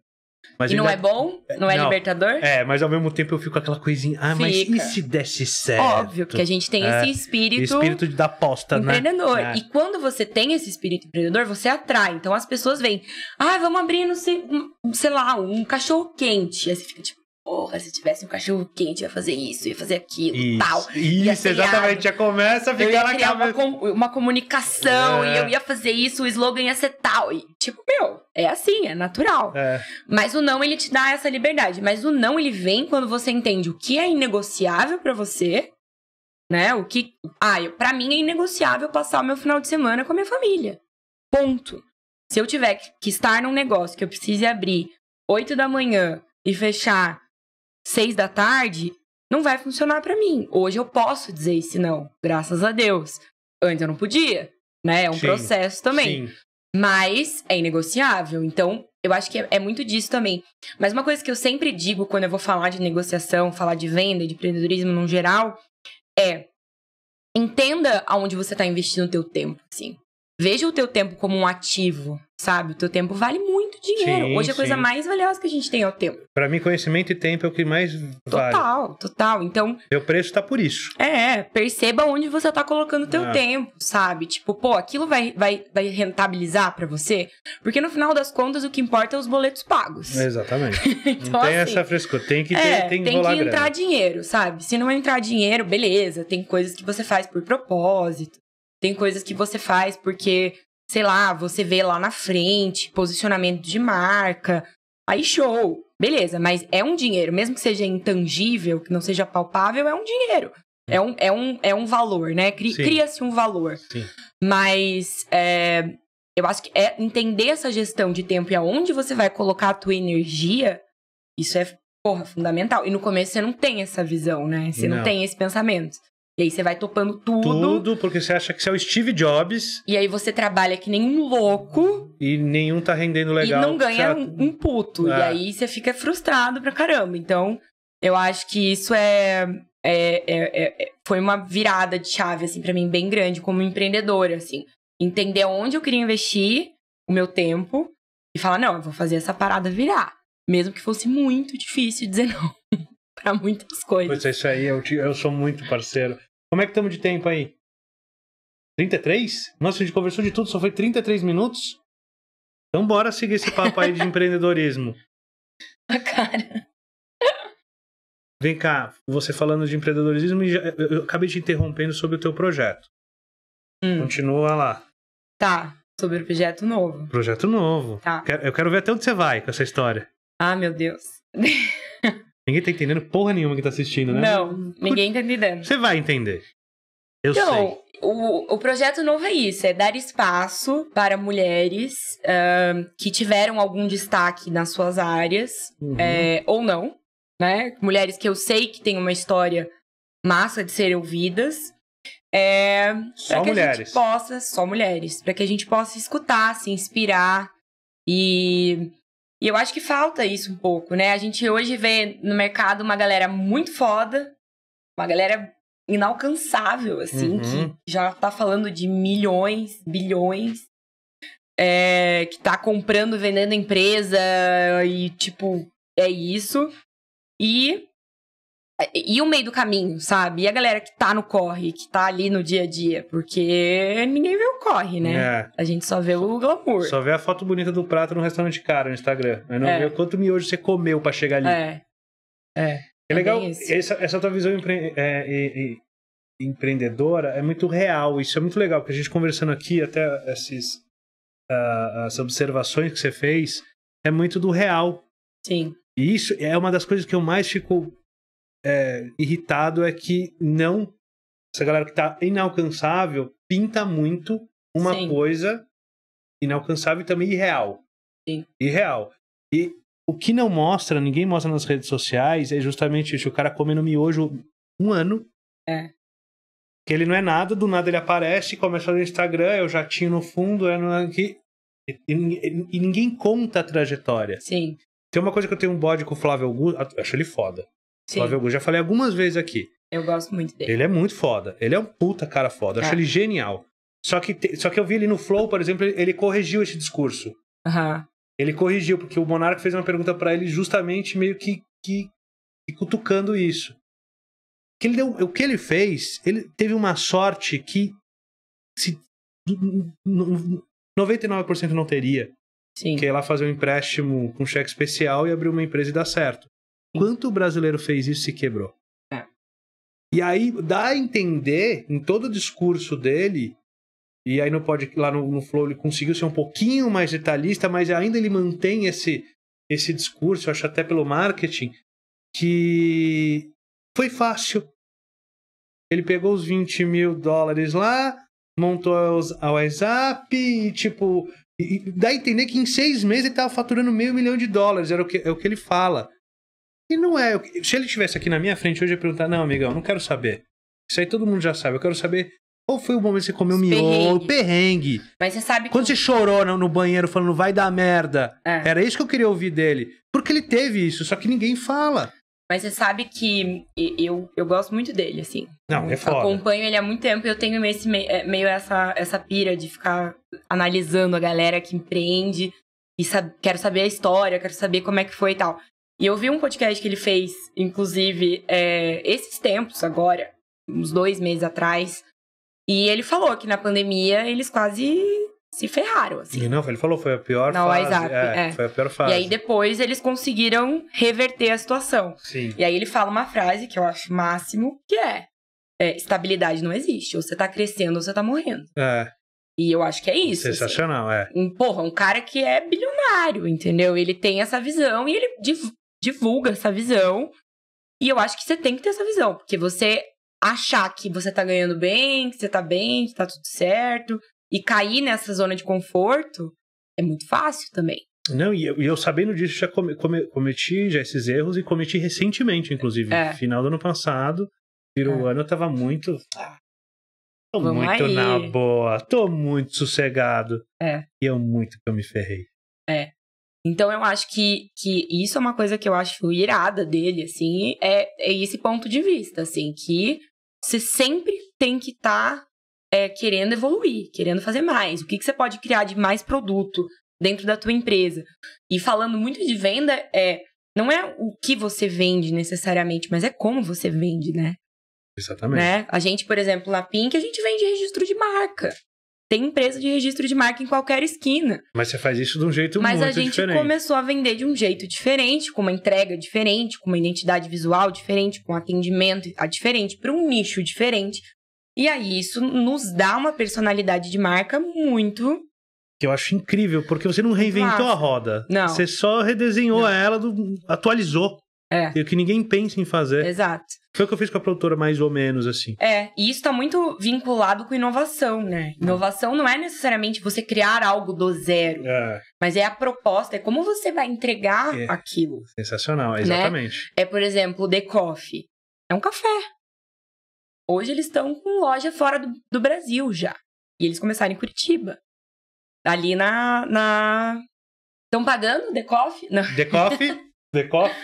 Speaker 1: Mas e não é bom? Não é não. libertador? É, mas ao mesmo tempo eu fico com aquela coisinha. Ah, Fica. mas e se desse certo? Óbvio que a gente tem é. esse espírito. Espírito da aposta, né? Empreendedor. É. E
Speaker 2: quando você tem esse espírito empreendedor, você atrai. Então as pessoas vêm. Ah, vamos abrir, no sei, sei lá, um cachorro quente. Aí você fica tipo porra, se tivesse um cachorro quente, ia fazer isso, ia fazer aquilo, isso, tal. Isso, criar, exatamente.
Speaker 1: Já começa a ficar na cabeça.
Speaker 2: Uma, uma comunicação, é. e eu ia fazer isso, o slogan ia ser tal. E, tipo, meu, é assim, é natural. É. Mas o não, ele te dá essa liberdade. Mas o não, ele vem quando você entende o que é inegociável para você, né? O que. Ah, eu, pra mim é inegociável passar o meu final de semana com a minha família. Ponto. Se eu tiver que estar num negócio que eu precise abrir 8 da manhã e fechar seis da tarde, não vai funcionar para mim. Hoje eu posso dizer isso não, graças a Deus. Antes eu não podia, né? É um sim, processo também. Sim. Mas é inegociável. Então, eu acho que é, é muito disso também. Mas uma coisa que eu sempre digo quando eu vou falar de negociação, falar de venda, de empreendedorismo no geral, é entenda aonde você está investindo o teu tempo, assim. Veja o teu tempo como um ativo, sabe? O teu tempo vale muito dinheiro. Sim, Hoje a sim. coisa mais valiosa que a gente tem é o tempo.
Speaker 1: Para mim, conhecimento e tempo é o que mais vale.
Speaker 2: Total, total. Então.
Speaker 1: Meu preço tá por isso.
Speaker 2: É, perceba onde você tá colocando o teu ah. tempo, sabe? Tipo, pô, aquilo vai, vai, vai rentabilizar para você? Porque no final das contas, o que importa é os boletos pagos.
Speaker 1: Exatamente. então, não tem assim, essa frescura. Tem que é, ter, é, tem, tem que entrar grana.
Speaker 2: dinheiro, sabe? Se não entrar dinheiro, beleza. Tem coisas que você faz por propósito tem coisas que você faz porque, sei lá, você vê lá na frente, posicionamento de marca. Aí show, beleza, mas é um dinheiro, mesmo que seja intangível, que não seja palpável, é um dinheiro. É um, é um, é um valor, né? Cria-se um valor. Sim. Mas é, eu acho que é entender essa gestão de tempo e aonde você vai colocar a tua energia, isso é, porra, fundamental. E no começo você não tem essa visão, né? Você não, não tem esse pensamento. E aí você vai topando tudo. Tudo,
Speaker 1: porque você acha que você é o Steve Jobs.
Speaker 2: E aí você trabalha que nem um louco.
Speaker 1: E nenhum tá rendendo legal. E não ganha um,
Speaker 2: tá um, puto. Ah. E é. aí você fica frustrado pra caramba. Então, eu acho que isso é, é, é, é, é foi uma virada de chave, assim, para mim, bem grande, como empreendedora, assim. Entender onde eu queria investir o meu tempo e falar, não, eu vou fazer essa parada virar. Mesmo que fosse muito difícil dizer não.
Speaker 1: para muitas coisas. Pois é, isso aí, eu, eu sou muito parceiro. Como é que estamos de tempo aí? 33? Nossa, a gente conversou de tudo, só foi 33 minutos? Então bora seguir esse papo aí de empreendedorismo. A cara. Vem cá, você falando de empreendedorismo, eu acabei te interrompendo sobre o teu projeto.
Speaker 2: Hum. Continua lá. Tá, sobre o projeto novo.
Speaker 1: Projeto novo. Tá. Eu quero ver até onde você vai com essa história.
Speaker 2: Ah, meu Deus.
Speaker 1: Ninguém tá entendendo porra nenhuma que tá assistindo, né? Não,
Speaker 2: ninguém tá entendendo.
Speaker 1: Você vai entender.
Speaker 2: Eu então, sei. O, o projeto novo é isso: é dar espaço para mulheres uh, que tiveram algum destaque nas suas áreas, uhum. é, ou não, né? Mulheres que eu sei que têm uma história massa de serem ouvidas. É, só que mulheres. A gente possa, só mulheres. Para que a gente possa escutar, se inspirar e e eu acho que falta isso um pouco, né? A gente hoje vê no mercado uma galera muito foda, uma galera inalcançável, assim, uhum. que já tá falando de milhões, bilhões, é, que tá comprando, vendendo empresa e, tipo, é isso. E e o meio do caminho, sabe? E a galera que tá no corre, que tá ali no dia a dia. Porque ninguém vê o corre, né? É. A gente só vê o glamour. Só vê a foto bonita do
Speaker 1: prato no restaurante caro no Instagram. Mas não é. vê o quanto miojo você comeu para chegar ali. É.
Speaker 2: É. É legal, é
Speaker 1: essa, essa tua visão empre... é, e, e, empreendedora é muito real. Isso é muito legal, porque a gente conversando aqui, até esses, uh, as observações que você fez, é muito do real. Sim. E isso é uma das coisas que eu mais fico é, irritado é que não. Essa galera que tá inalcançável pinta muito uma Sim. coisa inalcançável e também irreal. Sim. Irreal. E o que não mostra, ninguém mostra nas redes sociais, é justamente isso. O cara comendo miojo um ano. É. Que ele não é nada, do nada ele aparece, começa no Instagram, é o jatinho no fundo, é no aqui. E, e, e ninguém conta a trajetória. Sim. Tem uma coisa que eu tenho um bode com o Flávio Augusto, acho ele foda. Flávio Augusto. Já falei algumas vezes aqui.
Speaker 2: Eu gosto muito dele. Ele
Speaker 1: é muito foda. Ele é um puta cara foda. Eu é. acho ele genial. Só que, te... só que eu vi ele no Flow, por exemplo, ele corrigiu esse discurso. Uhum. Ele corrigiu, porque o Monarca fez uma pergunta para ele justamente meio que, que, que cutucando isso. Que ele deu, o que ele fez, ele teve uma sorte que se, 99% não teria. Sim. Que é lá fazer um empréstimo com cheque especial e abrir uma empresa e dar certo. Quanto o brasileiro fez isso e se quebrou? É. E aí dá a entender, em todo o discurso dele, e aí no pode lá no, no Flow ele conseguiu ser um pouquinho mais detalhista, mas ainda ele mantém esse, esse discurso, acho até pelo marketing, que foi fácil. Ele pegou os 20 mil dólares lá, montou a WhatsApp e, tipo, e dá a entender que em seis meses ele estava faturando meio milhão de dólares, era o que, é o que ele fala. E não é. Se ele estivesse aqui na minha frente hoje, eu ia perguntar: não, amigão, não quero saber. Isso aí todo mundo já sabe. Eu quero saber qual foi o momento que você comeu miolo, perrengue. perrengue. Mas você sabe que... Quando você chorou no, no banheiro falando vai dar merda. É. Era isso que eu queria ouvir dele. Porque ele teve isso, só que ninguém fala.
Speaker 2: Mas você sabe que eu, eu gosto muito dele, assim. Não, é foda. Acompanho ele há muito tempo e eu tenho esse, é, meio essa, essa pira de ficar analisando a galera que empreende. E quero saber a história, quero saber como é que foi e tal. E eu vi um podcast que ele fez, inclusive, é, esses tempos agora, uns dois meses atrás. E ele falou que na pandemia eles quase se ferraram, assim.
Speaker 1: Ele não, ele falou, foi a pior não fase. WhatsApp, é, é. Foi a pior fase. E aí
Speaker 2: depois eles conseguiram reverter a situação. Sim. E aí ele fala uma frase que eu acho máximo, que é, é estabilidade não existe. Ou você tá crescendo ou você tá morrendo. É. E eu acho que é isso. Assim. Sensacional, assim. é. Um, porra, um cara que é bilionário, entendeu? Ele tem essa visão e ele divulga essa visão. E eu acho que você tem que ter essa visão, porque você achar que você tá ganhando bem, que você tá bem, que tá tudo certo, e cair nessa zona de conforto é muito fácil também.
Speaker 1: Não, e eu, eu sabendo disso, já come, come, cometi já esses erros e cometi recentemente, inclusive. É. Final do ano passado, virou é. o é. ano, eu tava muito. Ah,
Speaker 2: tô Vamos muito aí. na
Speaker 1: boa, tô muito sossegado. É. E eu é muito que eu me ferrei.
Speaker 2: É. Então eu acho que, que isso é uma coisa que eu acho irada dele, assim, é, é esse ponto de vista, assim, que você sempre tem que estar tá, é, querendo evoluir, querendo fazer mais. O que, que você pode criar de mais produto dentro da tua empresa? E falando muito de venda, é não é o que você vende necessariamente, mas é como você vende, né?
Speaker 1: Exatamente. Né?
Speaker 2: A gente, por exemplo, na Pink, a gente vende registro de marca. Tem empresa de registro de marca em qualquer esquina.
Speaker 1: Mas você faz isso de um jeito Mas muito diferente. Mas a gente diferente. começou
Speaker 2: a vender de um jeito diferente, com uma entrega diferente, com uma identidade visual diferente, com um atendimento diferente, para um nicho diferente. E aí isso nos dá uma personalidade de marca muito
Speaker 1: que eu acho incrível, porque você não reinventou Nossa, a roda. Não. Você só redesenhou não. ela, atualizou. É. E o que ninguém pensa em fazer. Exato. Foi o que eu fiz com a produtora, mais ou menos, assim.
Speaker 2: É, e isso tá muito vinculado com inovação, né? Inovação não é necessariamente você criar algo do zero. É. Mas é a proposta, é como você vai entregar é.
Speaker 1: aquilo. Sensacional, né? exatamente.
Speaker 2: Né? É, por exemplo, o The Coffee. É um café. Hoje eles estão com loja fora do, do, Brasil já. E eles começaram em Curitiba. Ali na. Estão na... pagando The Coffee?
Speaker 1: Não. The Coffee? The Coffee.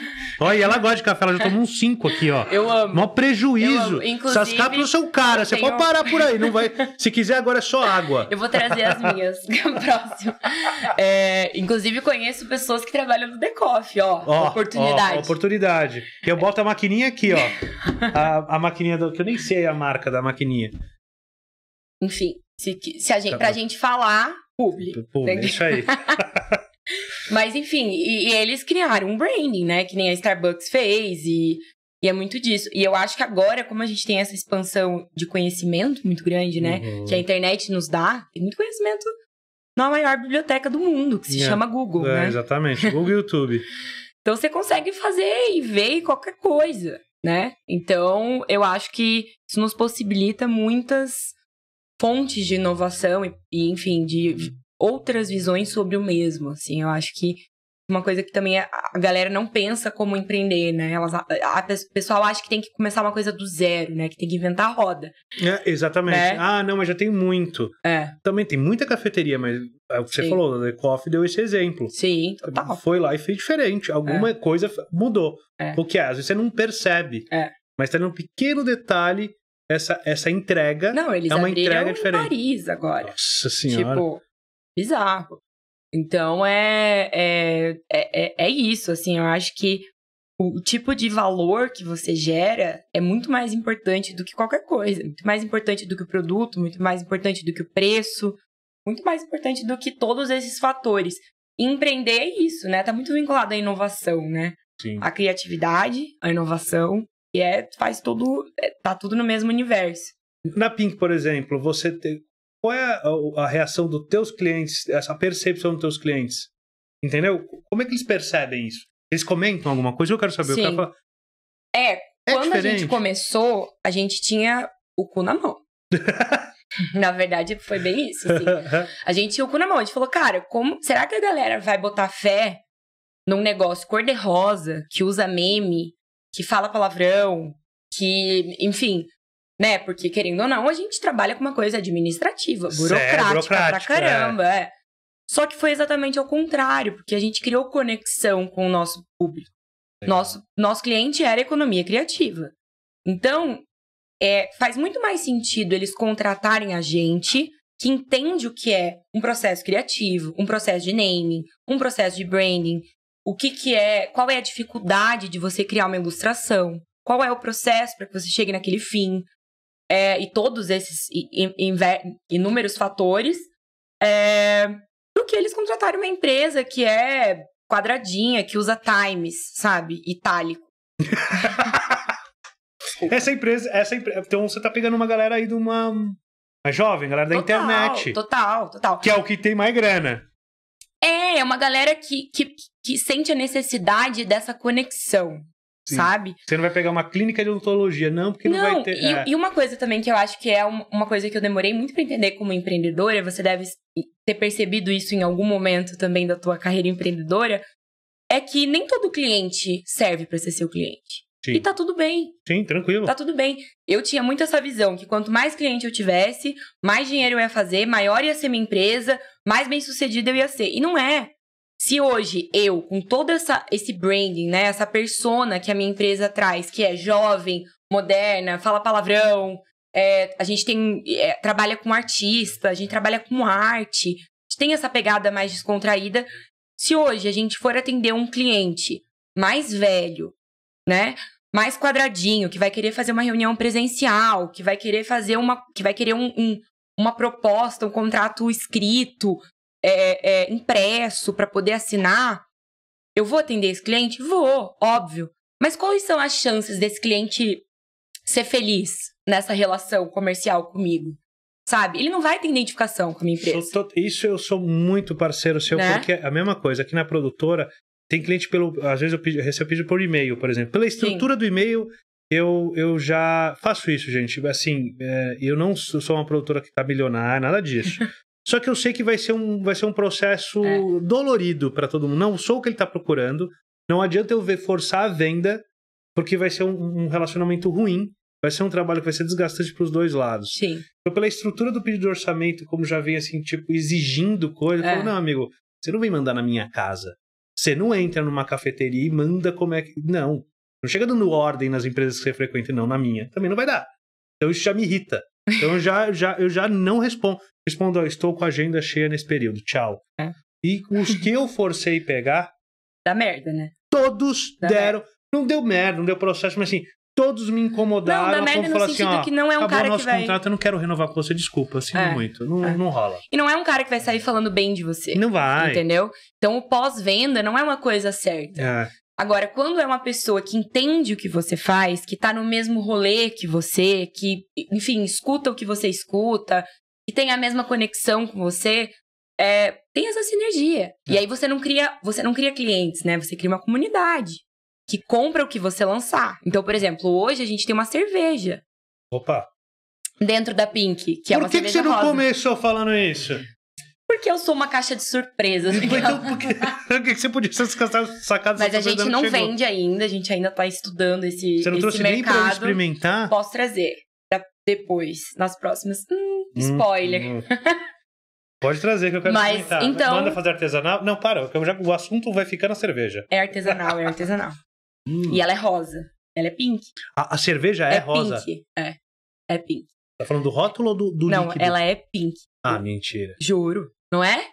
Speaker 1: Olha, ela gosta de café, ela já tomou uns 5 aqui, ó. Eu amo. Mó prejuízo. Eu amo. Essas cápsulas são caras, você pode parar por aí, não vai. Se quiser, agora é só água. Eu vou trazer as minhas
Speaker 2: é próximo. É, inclusive, conheço pessoas que trabalham no The Coffee, ó. ó oportunidade. Ó,
Speaker 1: oportunidade. Eu boto a maquininha aqui, ó. A, a maquininha do, que eu nem sei a marca da maquininha.
Speaker 2: Enfim, se, se a gente, tá pra gente falar, publi. Publi, é isso aí. Mas enfim, e, e, eles criaram um branding, né? Que nem a Starbucks fez, e, e é muito disso. E eu acho que agora, como a gente tem essa expansão de conhecimento muito grande, né? Uhum. Que a internet nos dá, tem muito conhecimento na maior biblioteca do mundo, que se é. chama
Speaker 1: Google. Né? É, né? Exatamente, Google e YouTube.
Speaker 2: então você consegue fazer e ver qualquer coisa, né? Então eu acho que isso nos possibilita muitas fontes de inovação e, e enfim, de outras visões sobre o mesmo, assim. Eu acho que uma coisa que também a galera não pensa como empreender, né? Elas, a, a, o pessoal acha que tem que começar uma coisa do zero, né? Que tem que inventar a roda.
Speaker 1: É, exatamente. Né? Ah, não, mas já tem muito. É. Também tem muita cafeteria, mas é o que você Sim. falou, da The Coffee deu esse exemplo. Sim, total. Foi lá e fez diferente. Alguma é. coisa mudou. Porque é. é? Às vezes você não percebe. É. Mas tá num pequeno detalhe essa, essa entrega. Não, eles é uma entrega diferente.
Speaker 2: Paris agora. Nossa senhora. Tipo, bizarro. Então é, é, é, é, é isso, assim, eu acho que o tipo de valor que você gera é muito mais importante do que qualquer coisa, muito mais importante do que o produto, muito mais importante do que o preço, muito mais importante do que todos esses fatores. E empreender é isso, né? Tá muito vinculado à inovação, né? Sim. A criatividade, a inovação, e é faz tudo, é, tá tudo no mesmo universo. Na Pink, por exemplo,
Speaker 1: você te, qual é a, a reação dos teus clientes, essa percepção dos teus clientes? Entendeu? Como é que eles percebem isso? Eles comentam alguma coisa? Eu quero saber. Sim. Eu quero falar...
Speaker 2: É, é quando diferente. a gente começou, a gente tinha o cu na mão. na verdade, foi bem isso. Assim. A gente tinha o cu na mão. A gente falou, cara, como será que a galera vai botar fé num negócio cor-de-rosa que usa meme, que fala palavrão, que, enfim, né? Porque, querendo ou não, a gente trabalha com uma coisa administrativa, burocrática, pra é. caramba, é. é. Só que foi exatamente ao contrário, porque a gente criou conexão com o nosso público. Nosso, nosso cliente era economia criativa. Então, é, faz muito mais sentido eles contratarem a gente que entende o que é um processo criativo, um processo de naming, um processo de branding, o que, que é, qual é a dificuldade de você criar uma ilustração, qual é o processo para que você chegue naquele fim, é, e todos esses inúmeros fatores, é, do que eles contratarem uma empresa que é quadradinha, que usa times, sabe? Itálico.
Speaker 1: essa empresa, essa empresa. Então você tá pegando uma galera aí de uma. uma jovem, galera da total, internet. Total, total. Que é o que tem mais grana.
Speaker 2: É, é uma galera que, que, que sente a necessidade dessa conexão, Sim. sabe?
Speaker 1: Você não vai pegar uma clínica de odontologia, não, porque não, não vai ter. E, é. e
Speaker 2: uma coisa também que eu acho que é uma coisa que eu demorei muito para entender como empreendedora, você deve ter percebido isso em algum momento também da tua carreira empreendedora, é que nem todo cliente serve para ser seu cliente. Sim. E tá tudo bem. Sim, tranquilo. Tá tudo bem. Eu tinha muito essa visão que quanto mais cliente eu tivesse, mais dinheiro eu ia fazer, maior ia ser minha empresa, mais bem sucedida eu ia ser. E não é. Se hoje eu, com todo essa, esse branding, né, essa persona que a minha empresa traz, que é jovem, moderna, fala palavrão, é, a gente tem é, trabalha com artista, a gente trabalha com arte, a gente tem essa pegada mais descontraída. Se hoje a gente for atender um cliente mais velho, né, mais quadradinho, que vai querer fazer uma reunião presencial, que vai querer fazer uma, que vai querer um, um uma proposta, um contrato escrito, é, é, é, impresso para poder assinar, eu vou atender esse cliente? Vou, óbvio. Mas quais são as chances desse cliente ser feliz nessa relação comercial comigo? Sabe? Ele não vai ter identificação com a minha empresa.
Speaker 1: Isso eu sou muito parceiro seu, né? porque é a mesma coisa. Aqui na produtora, tem cliente pelo. Às vezes eu, pedi, eu recebo pedido por e-mail, por exemplo. Pela estrutura Sim. do e-mail, eu, eu já faço isso, gente. Assim, é, eu não sou, sou uma produtora que tá milionária, nada disso. Só que eu sei que vai ser um, vai ser um processo é. dolorido para todo mundo. Não sou o que ele está procurando. Não adianta eu ver forçar a venda, porque vai ser um, um relacionamento ruim. Vai ser um trabalho que vai ser desgastante para os dois lados. Sim. Então, pela estrutura do pedido de orçamento, como já vem assim, tipo, exigindo coisa, é. eu falo, é. não, amigo, você não vem mandar na minha casa. Você não entra numa cafeteria e manda como é que. Não. Não chega dando ordem nas empresas que você frequenta, não, na minha. Também não vai dar. Então isso já me irrita. Então eu já, já, eu já não respondo. Respondo, ó, estou com a agenda cheia nesse período, tchau. É. E os que eu forcei pegar. Da merda, né? Todos da deram. Merda. Não deu merda, não deu processo, mas assim, todos me incomodaram. Não, da merda no assim, sentido assim, que não é um cara nosso que vai... contrato, eu não quero renovar com você, desculpa, assim, é. muito. Não, é.
Speaker 2: não rola. E não é um cara que vai sair falando bem de você. Não vai. Entendeu? Então, o pós-venda não é uma coisa certa. É. Agora, quando é uma pessoa que entende o que você faz, que tá no mesmo rolê que você, que, enfim, escuta o que você escuta, que tem a mesma conexão com você, é, tem essa sinergia. É. E aí você não cria, você não cria clientes, né? Você cria uma comunidade que compra o que você lançar. Então, por exemplo, hoje a gente tem uma cerveja. Opa! Dentro da Pink, que é por é uma que cerveja. Por que você não
Speaker 1: começou falando isso?
Speaker 2: Porque eu sou uma caixa de surpresas. Então, por
Speaker 1: que você podia ser sacado Mas a gente não, não vende
Speaker 2: ainda, a gente ainda tá estudando esse. Você não esse trouxe mercado. nem pra eu experimentar? Posso trazer. Depois, nas próximas. Hum, hum spoiler. Hum, hum.
Speaker 1: Pode trazer, que eu quero Mas, experimentar. Então... Manda fazer
Speaker 2: artesanal. Não, para, já,
Speaker 1: o assunto vai ficar na cerveja.
Speaker 2: É artesanal, é artesanal. Hum. e ela é rosa. Ela é pink.
Speaker 1: A, a cerveja é, é rosa? Pink.
Speaker 2: É. É pink.
Speaker 1: Tá falando do rótulo ou do, do Não, líquido? ela é pink. Ah, mentira.
Speaker 2: Juro não é?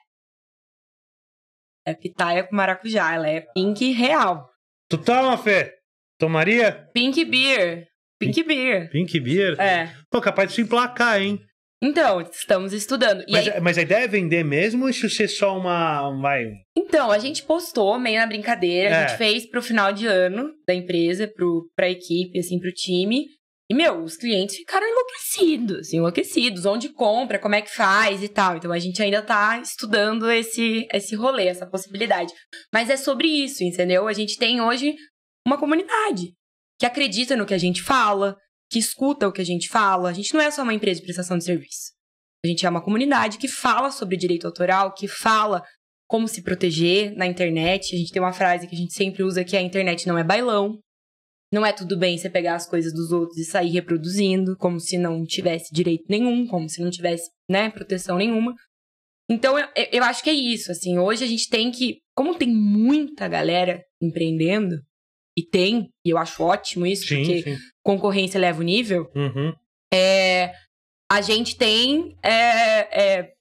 Speaker 2: É pitaia com maracujá, ela é pink real.
Speaker 1: Tu toma, Fê? Tomaria?
Speaker 2: Pink beer. Pink, pink beer.
Speaker 1: Pink beer?
Speaker 2: É. Pô, capaz de se emplacar, hein? Então,
Speaker 1: estamos estudando. Mas, aí... mas, a ideia é vender mesmo ou isso ser só uma. Vai...
Speaker 2: Então, a gente postou meio na brincadeira, é. a gente fez pro final de ano da empresa, pro, pra equipe, assim, pro time. E, meu, os clientes ficaram enlouquecidos, enlouquecidos. Onde compra, como é que faz e tal. Então, a gente ainda tá estudando esse, esse rolê, essa possibilidade. Mas é sobre isso, entendeu? A gente tem hoje uma comunidade que acredita no que a gente fala, que escuta o que a gente fala. A gente não é só uma empresa de prestação de serviço. A gente é uma comunidade que fala sobre direito autoral, que fala como se proteger na internet. A gente tem uma frase que a gente sempre usa que é a internet não é bailão. Não é tudo bem você pegar as coisas dos outros e sair reproduzindo, como se não tivesse direito nenhum, como se não tivesse, né, proteção nenhuma. Então, eu, eu acho que é isso, assim. Hoje a gente tem que, como tem muita galera empreendendo, e tem, e eu acho ótimo isso, sim, porque sim. concorrência leva o nível, uhum. é, a gente tem é, é,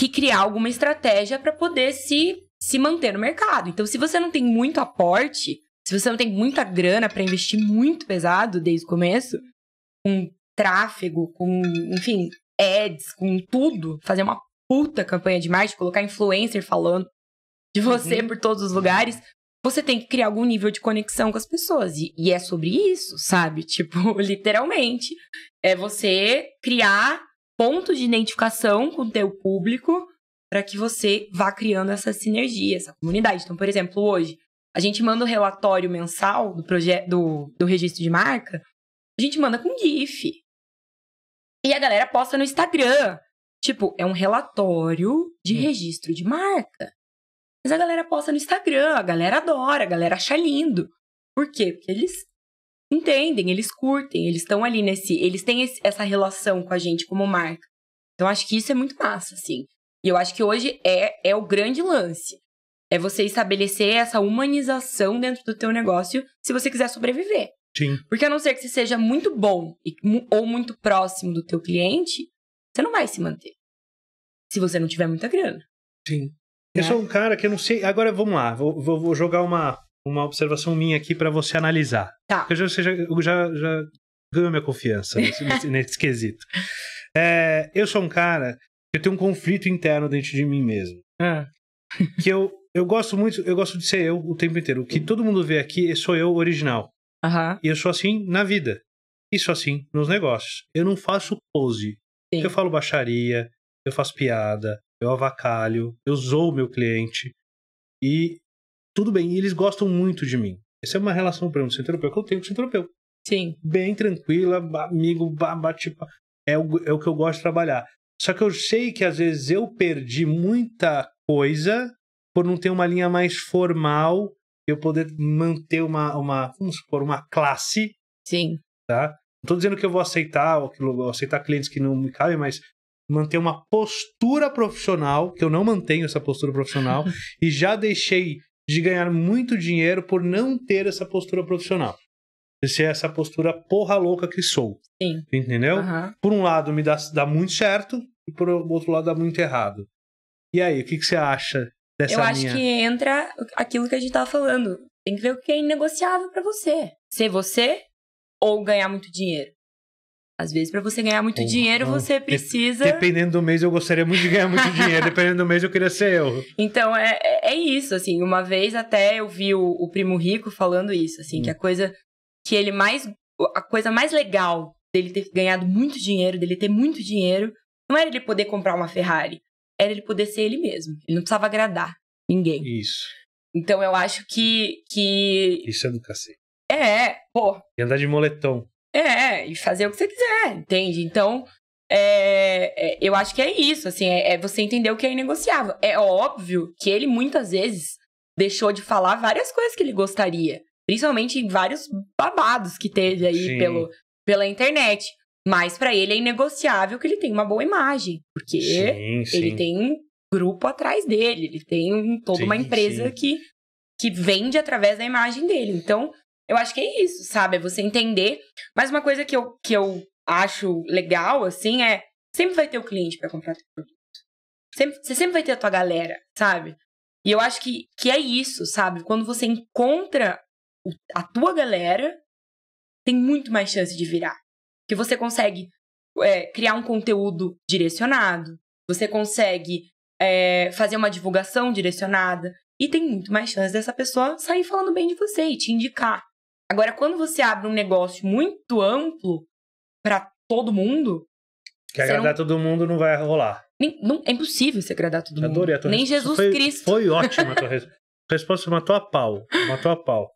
Speaker 2: que criar alguma estratégia para poder se, se manter no mercado. Então, se você não tem muito aporte, se você não tem muita grana para investir muito pesado desde o começo, com tráfego, com, enfim, ads, com tudo, fazer uma puta campanha de marketing, colocar influencer falando de você uhum. por todos os lugares, você tem que criar algum nível de conexão com as pessoas. E, e é sobre isso, sabe? Tipo, literalmente. É você criar pontos de identificação com o teu público para que você vá criando essa sinergia, essa comunidade. Então, por exemplo, hoje, a gente manda o um relatório mensal do, projeto, do, do registro de marca, a gente manda com GIF. E a galera posta no Instagram. Tipo, é um relatório de hum. registro de marca. Mas a galera posta no Instagram, a galera adora, a galera acha lindo. Por quê? Porque eles entendem, eles curtem, eles estão ali nesse. Eles têm esse, essa relação com a gente como marca. Então, acho que isso é muito massa, assim. E eu acho que hoje é, é o grande lance. É você estabelecer essa humanização dentro do teu negócio se você quiser sobreviver. Sim. Porque a não ser que você seja muito bom e, ou muito próximo do teu cliente, você não vai se manter. Se você não tiver muita grana. Sim. Né? Eu sou um cara que eu não sei.
Speaker 1: Agora vamos lá, vou, vou, vou jogar uma, uma observação minha aqui para você analisar. Tá. Porque eu já, eu já, já minha confiança nesse, nesse quesito. É, eu sou um cara que eu tenho um conflito interno dentro de mim mesmo. É. Que eu, eu gosto muito, eu gosto de ser eu o tempo inteiro. O que todo mundo vê aqui é sou eu original. Uhum. E eu sou assim na vida. E sou assim nos negócios. Eu não faço pose. Sim. Eu falo baixaria, eu faço piada, eu avacalho, eu zoo meu cliente. E tudo bem, e eles gostam muito de mim. Essa é uma relação, por exemplo, centro europeu que eu tenho com o centro europeu. Sim. Bem tranquila, amigo, bate. É o, é o que eu gosto de trabalhar. Só que eu sei que às vezes eu perdi muita coisa por não ter uma linha mais formal, eu poder manter uma, uma vamos supor, uma classe. Sim. Tá? Não tô dizendo que eu vou aceitar, ou que vou aceitar clientes que não me cabem, mas manter uma postura profissional, que eu não mantenho essa postura profissional, e já deixei de ganhar muito dinheiro por não ter essa postura profissional. Essa é essa postura porra louca que sou. Sim. Entendeu? Uhum. Por um lado me dá, dá muito certo, e por outro lado dá muito errado. E aí, o que, que você acha Dessa eu acho que
Speaker 2: entra aquilo que a gente tava falando. Tem que ver o que é negociável para você. Ser você ou ganhar muito dinheiro. Às vezes, para você ganhar muito um, dinheiro, um, você precisa.
Speaker 1: dependendo do mês, eu gostaria muito de ganhar muito dinheiro. dependendo do mês, eu queria ser eu.
Speaker 2: Então, é, é, é isso. Assim, uma vez até eu vi o, o Primo Rico falando isso, assim, hum. que a coisa que ele mais. A coisa mais legal dele ter ganhado muito dinheiro, dele ter muito dinheiro, não era ele poder comprar uma Ferrari era ele poder ser ele mesmo. Ele não precisava agradar ninguém. Isso. Então eu acho que. que... Isso é do cacete. É, é pô. E andar
Speaker 1: de moletom.
Speaker 2: É, é, e fazer o que você quiser, entende? Então, é, é, eu acho que é isso, assim, é, é, você entender o que é inegociável. É óbvio que ele muitas vezes deixou de falar várias coisas que ele gostaria, principalmente em vários babados que teve aí pelo, pela internet. Mas para ele é inegociável que ele tem uma boa imagem, porque sim, sim. ele tem um grupo atrás dele, ele tem um, toda sim, uma empresa que que vende através da imagem dele. Então, eu acho que é isso, sabe? É você entender. Mas uma coisa que eu, que eu acho legal, assim, é sempre vai ter o cliente para comprar teu produto. Sempre, você sempre vai ter a tua galera, sabe? E eu acho que, que é isso, sabe? Quando você encontra a tua galera, tem muito mais chance de virar que você consegue é, criar um conteúdo direcionado, você consegue é, fazer uma divulgação direcionada e tem muito mais chance dessa pessoa sair falando bem de você e te indicar. Agora, quando você abre um negócio muito amplo para todo mundo. Que agradar
Speaker 1: não... todo mundo não vai rolar.
Speaker 2: Nem, não, é impossível você agradar todo mundo. Adorei a tua Nem resposta. Jesus foi, Cristo.
Speaker 1: Foi ótima a tua resposta. Resposta matou a pau. Matou a pau.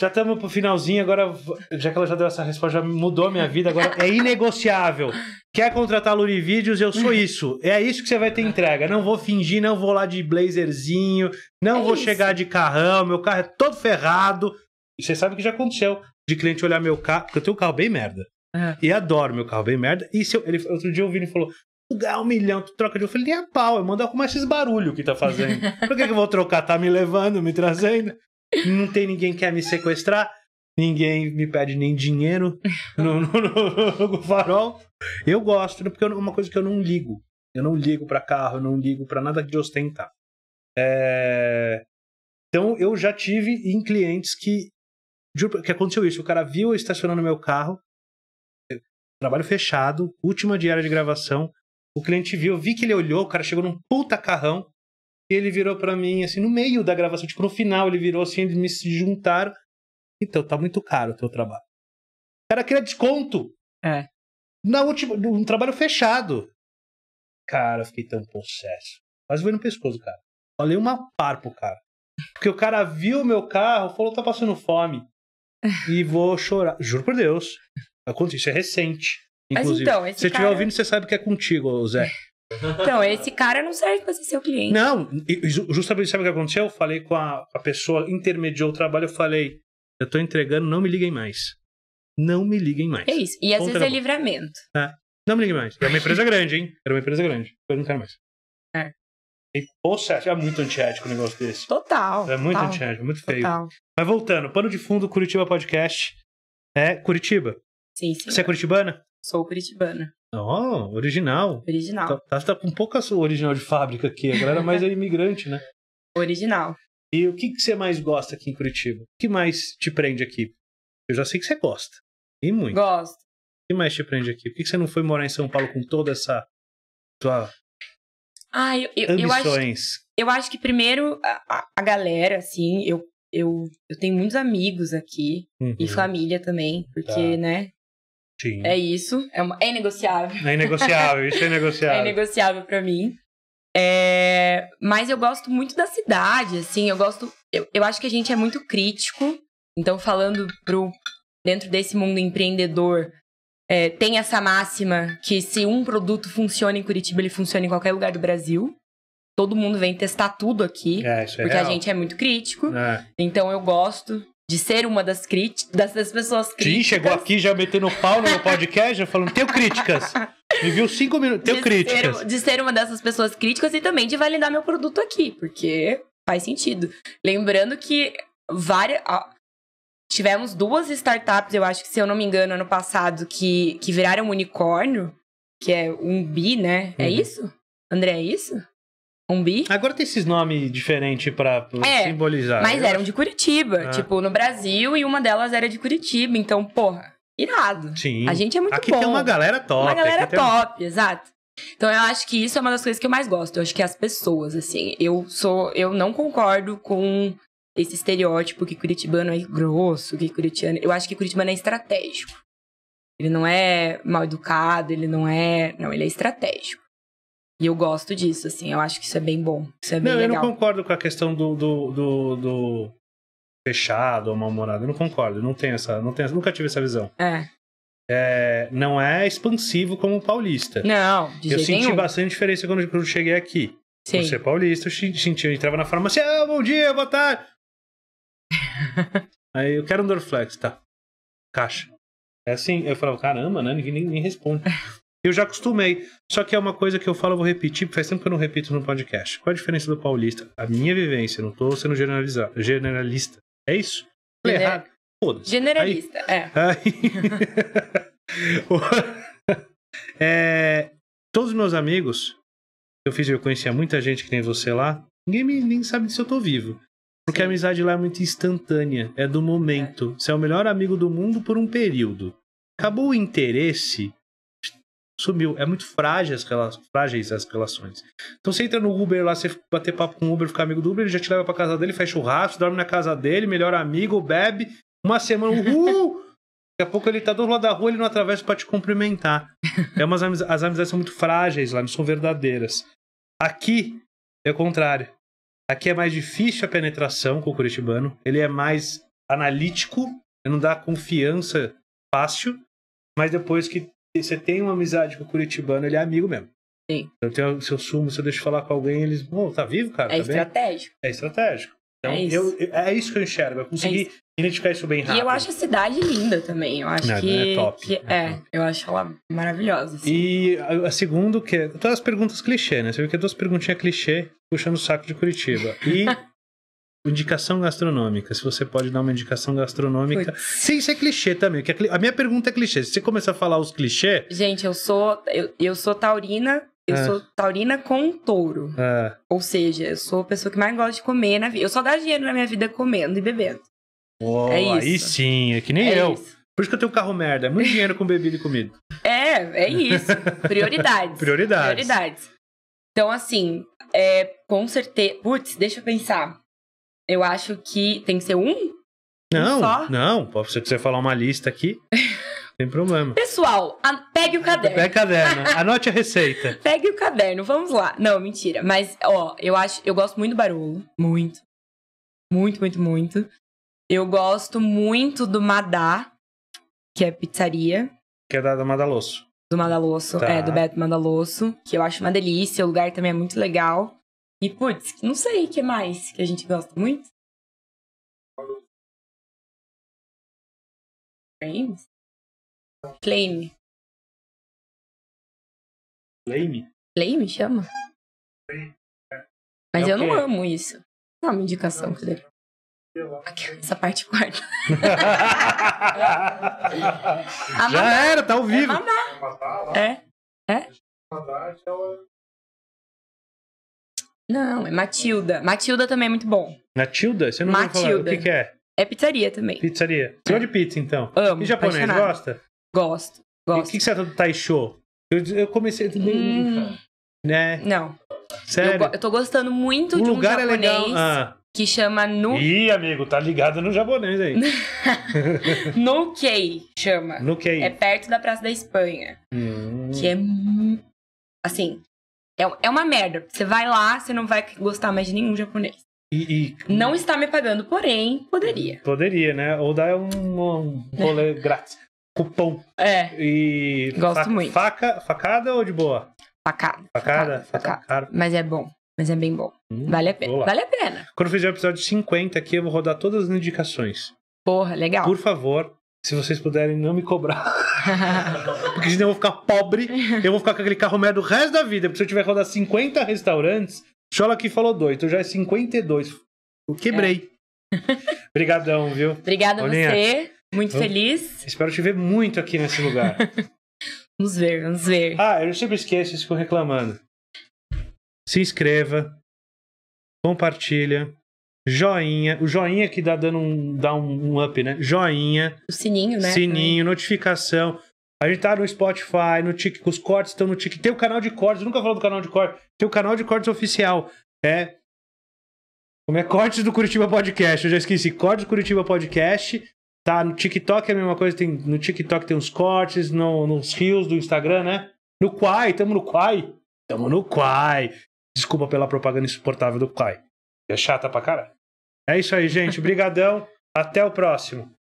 Speaker 1: Já estamos pro finalzinho, agora, já que ela já deu essa resposta, já mudou a minha vida, agora é inegociável. Quer contratar Lurivídeos? Eu sou isso. É isso que você vai ter entrega. Não vou fingir, não vou lá de blazerzinho, não é vou isso. chegar de carrão, meu carro é todo ferrado. E você sabe que já aconteceu de cliente olhar meu carro, porque eu tenho um carro bem merda. É. E adoro meu carro bem merda. E eu, ele, outro dia eu vi ele falou: lugar um milhão, tu troca de. Eu falei, nem a pau, eu mando arrumar esses barulho que tá fazendo. Por que, que eu vou trocar? Tá me levando, me trazendo? Não tem ninguém que quer me sequestrar. Ninguém me pede nem dinheiro no, no, no, no farol. Eu gosto, porque é uma coisa que eu não ligo. Eu não ligo para carro, eu não ligo para nada de ostentar. É... Então eu já tive em clientes que que aconteceu isso. O cara viu eu estacionando meu carro, eh, trabalho fechado, última diária de gravação. O cliente viu, eu vi que ele olhou, o cara chegou num puta carrão, e ele virou para mim, assim, no meio da gravação, tipo, no final, ele virou assim, eles me juntaram. Então, tá muito caro o teu trabalho. O cara queria desconto. É. Na última, um trabalho fechado. Cara, fiquei tão possesso. Quase veio no pescoço, cara. Falei uma par pro cara. Porque o cara viu meu carro, falou, tá passando fome. E vou chorar. Juro por Deus. Isso é recente. Inclusive. Então, se você estiver cara... ouvindo, você sabe que é contigo, Zé.
Speaker 2: Então, esse cara não serve para ser seu cliente. Não,
Speaker 1: justamente sabe o que aconteceu? Eu falei com a, a pessoa, intermediou o trabalho, eu falei, eu tô entregando, não me liguem mais. Não me liguem mais. É isso. E às vezes é
Speaker 2: livramento.
Speaker 1: É. Não me liguem mais. Era é uma empresa grande, hein? Era uma empresa grande. Eu não quero mais. É. E, seja, é muito antiético o um negócio desse. Total. É muito total. antiético, muito feio. Total. Mas voltando, pano de fundo, Curitiba Podcast. É Curitiba. Sim, sim. Você é curitibana? Sou curitibana. Ó, oh, original. Original. Tá, tá, tá com pouca original de fábrica aqui. A galera mais é imigrante, né? Original. E o que, que você mais gosta aqui em Curitiba? O que mais te prende aqui? Eu já sei que você gosta. E muito. Gosto. O que mais te prende aqui? Por que, que você não foi morar em São Paulo com toda essa tua
Speaker 2: ah, eu, eu, eu, acho, eu acho que primeiro a, a, galera, assim, eu, eu, eu tenho muitos amigos aqui uhum. e família também, porque, tá. né, Sim. É isso. É, uma... é negociável. É negociável,
Speaker 1: isso é negociável. é
Speaker 2: negociável para mim. É... Mas eu gosto muito da cidade, assim, eu gosto. Eu, eu acho que a gente é muito crítico. Então, falando pro. Dentro desse mundo empreendedor, é, tem essa máxima que se um produto funciona em Curitiba, ele funciona em qualquer lugar do Brasil. Todo mundo vem testar tudo aqui, é, é porque real. a gente é muito crítico. É. Então eu gosto de ser uma das críticas, das pessoas críticas.
Speaker 1: Sim, chegou aqui já metendo pau no meu podcast, já falando, tenho críticas. Me viu cinco
Speaker 2: minutos, tenho de críticas. Ser, de ser uma dessas pessoas críticas e também de validar meu produto aqui, porque faz sentido. Lembrando que várias. Tivemos duas startups, eu acho que, se eu não me engano, ano passado, que, que viraram unicórnio, que é um bi, né? É uhum. É isso? André, é isso?
Speaker 1: Umbi. Agora tem esses nomes diferentes pra, pra é, simbolizar. Mas Eu eram acho...
Speaker 2: de Curitiba, ah. tipo, no Brasil, e uma delas era de Curitiba. Então, porra, irado. Sim. A gente é muito aqui bom. Aqui tem uma galera top. Uma galera top, tem... exato. Então eu acho que isso é uma das coisas que eu mais gosto. Eu acho que as pessoas, assim, eu sou, eu não concordo com esse estereótipo que curitibano é grosso, que Curitiano. eu acho que curitibano é estratégico. Ele não é mal educado, ele não é, não, ele é estratégico. E eu gosto disso, assim, eu acho que isso é bem bom. Isso é bem não, legal. eu não concordo com a
Speaker 1: questão do, do, do, do fechado ou mal-humorado. Eu não concordo, não tenho essa, não tenho, nunca tive essa visão. É. É, não é expansivo como o paulista. Não, de Eu senti nenhum. bastante diferença quando, quando eu cheguei aqui. Sim. Você é paulista, eu senti, eu entrava na farmácia, ah, bom dia, boa tarde. Aí eu quero um Dorflex, tá? Caixa. É assim, eu falava, caramba, né? Ninguém nem, nem responde. Eu já acostumei. Só que é uma coisa que eu falo, eu vou repetir, porque faz tempo que eu não repito no podcast. Qual a diferença do paulista? A minha vivência, não estou sendo generalista. É isso? Falei Gener... errado. Foda-se. Generalista, aí, é. Aí... é. Todos os meus amigos, eu fiz, eu conhecia muita gente que nem você lá, ninguém me, nem sabe se eu tô vivo. Porque Sim. a amizade lá é muito instantânea, é do momento. É. Você é o melhor amigo do mundo por um período. Acabou o interesse, sumiu. É muito frágil as relações, frágeis as relações. Então você entra no Uber lá, você bater papo com o Uber, ficar amigo do Uber, ele já te leva pra casa dele, faz churrasco, dorme na casa dele, melhor amigo, bebe. Uma semana, uhul! Daqui a pouco ele tá do lado da rua, ele não atravessa para te cumprimentar. É umas amiz as amizades são muito frágeis lá, não são verdadeiras. Aqui é o contrário. Aqui é mais difícil a penetração com o curitibano, ele é mais analítico, ele não dá confiança fácil, mas depois que você tem uma amizade com o curitibano, ele é amigo mesmo. Sim. Eu tenho, se eu sumo, se eu deixo falar com alguém, eles. Pô, oh, tá vivo, cara? É tá estratégico. Bem? É estratégico. Então, é isso. Eu, é isso que eu enxergo. Eu consegui é identificar isso bem rápido. E eu
Speaker 2: acho a cidade linda também. Eu acho é, Não, né, que. É, top. Que, é, é,
Speaker 1: eu acho ela maravilhosa. Assim. E a, a segunda, que é. Todas as perguntas clichê, né? Você viu que é duas perguntinhas clichê puxando o saco de Curitiba. E. indicação gastronômica. Se você pode dar uma indicação gastronômica. Sim, isso é clichê também. Que é a minha pergunta é clichê. Se você começar a falar os clichês.
Speaker 2: Gente, eu sou. Eu, eu sou taurina. Eu ah. sou taurina com touro. Ah. Ou seja, eu sou a pessoa que mais gosta de comer na vida. Eu só dá dinheiro na minha vida comendo e bebendo.
Speaker 1: Oh, é isso. Aí sim, é que nem é eu. Isso. Por isso que eu tenho um carro merda. É muito dinheiro com bebida e comida.
Speaker 2: É, é isso. Prioridades. Prioridades. Prioridades. Então, assim, é, com certeza. Putz, deixa eu pensar. Eu acho que tem que ser um? Não,
Speaker 1: não. Se você quiser falar uma lista aqui, tem problema.
Speaker 2: Pessoal, a... pegue o caderno. Pegue o
Speaker 1: caderno. Anote a receita.
Speaker 2: pegue o caderno, vamos lá. Não, mentira. Mas, ó, eu acho, eu gosto muito do barulho. Muito. Muito, muito, muito. Eu gosto muito do Madá, que é pizzaria.
Speaker 1: Que é da, da Madalosso.
Speaker 2: Do Madalosso, tá. é, do Beto Madalosso, que eu acho uma delícia. O lugar também é muito legal. E, putz, não sei o que mais que a gente gosta muito.
Speaker 1: Flame. Flame. Flame?
Speaker 2: Flame chama?
Speaker 1: É. Mas é eu não
Speaker 2: amo isso. Não é uma indicação que ele. Aqui, essa parte quarta.
Speaker 1: Já era, tá ao é vivo.
Speaker 2: É. É. é. Não, é Matilda. Matilda também é muito bom.
Speaker 1: Matilda? Você não Matilda. falar o que, que, é?
Speaker 2: É pizzaria também.
Speaker 1: Pizzaria. Você gosta de pizza, então? Amo. E japonês, apaixonado. gosta? Gosto, gosto. E o que, que você acha do Taisho? Eu, eu comecei... Hum...
Speaker 2: Né? Não. Sério? Eu, eu tô gostando muito o de um lugar japonês... É legal. Ah. Que chama Nu... Ih, amigo, tá ligado no japonês aí. Nukei chama. Nukei. É perto da Praça da Espanha. Hum. Que é... Assim, é, é uma merda. Você vai lá, você não vai gostar mais de nenhum japonês. E, e... Não está me pagando, porém, poderia.
Speaker 1: Poderia, né? Ou dar um, um rolê é. grátis. Cupom. É. E. Gosto fa muito. Faca, facada ou de boa?
Speaker 2: Facada. Facada? Facada.
Speaker 1: facada. facada. Mas
Speaker 2: é bom. Mas é bem bom. Hum, vale a pena. Vale a pena.
Speaker 1: Quando eu fizer o episódio 50 aqui, eu vou rodar todas as indicações.
Speaker 2: Porra, legal. Por
Speaker 1: favor, se vocês puderem não me cobrar. porque senão eu vou ficar pobre, eu vou ficar com aquele carro merda o resto da vida. Porque se eu tiver que rodar 50 restaurantes, Chola aqui falou dois, então já é 52. Eu quebrei. É. Obrigadão, viu? Obrigada a você. Muito eu feliz. Espero te ver muito aqui nesse lugar. vamos ver, vamos ver. Ah, eu sempre esqueço, ficam reclamando. Se inscreva, compartilha, joinha, o joinha que dá dando um, dá um, um up, né? Joinha. O sininho, né? Sininho, notificação. A gente tá no Spotify, no TikTok, os cortes estão no TikTok. Tem o canal de cortes, nunca falou do canal de cortes. Tem o canal de cortes oficial. É. Como é Cortes do Curitiba Podcast? Eu já esqueci. Cortes do Curitiba Podcast. Tá no TikTok é a mesma coisa. Tem, no TikTok tem uns cortes, no, nos rios do Instagram, né? No Quai, tamo no Quai. Tamo no Quai. Desculpa pela propaganda insuportável do Quai. É chata pra caralho. É isso aí, gente. Obrigadão. Até o próximo.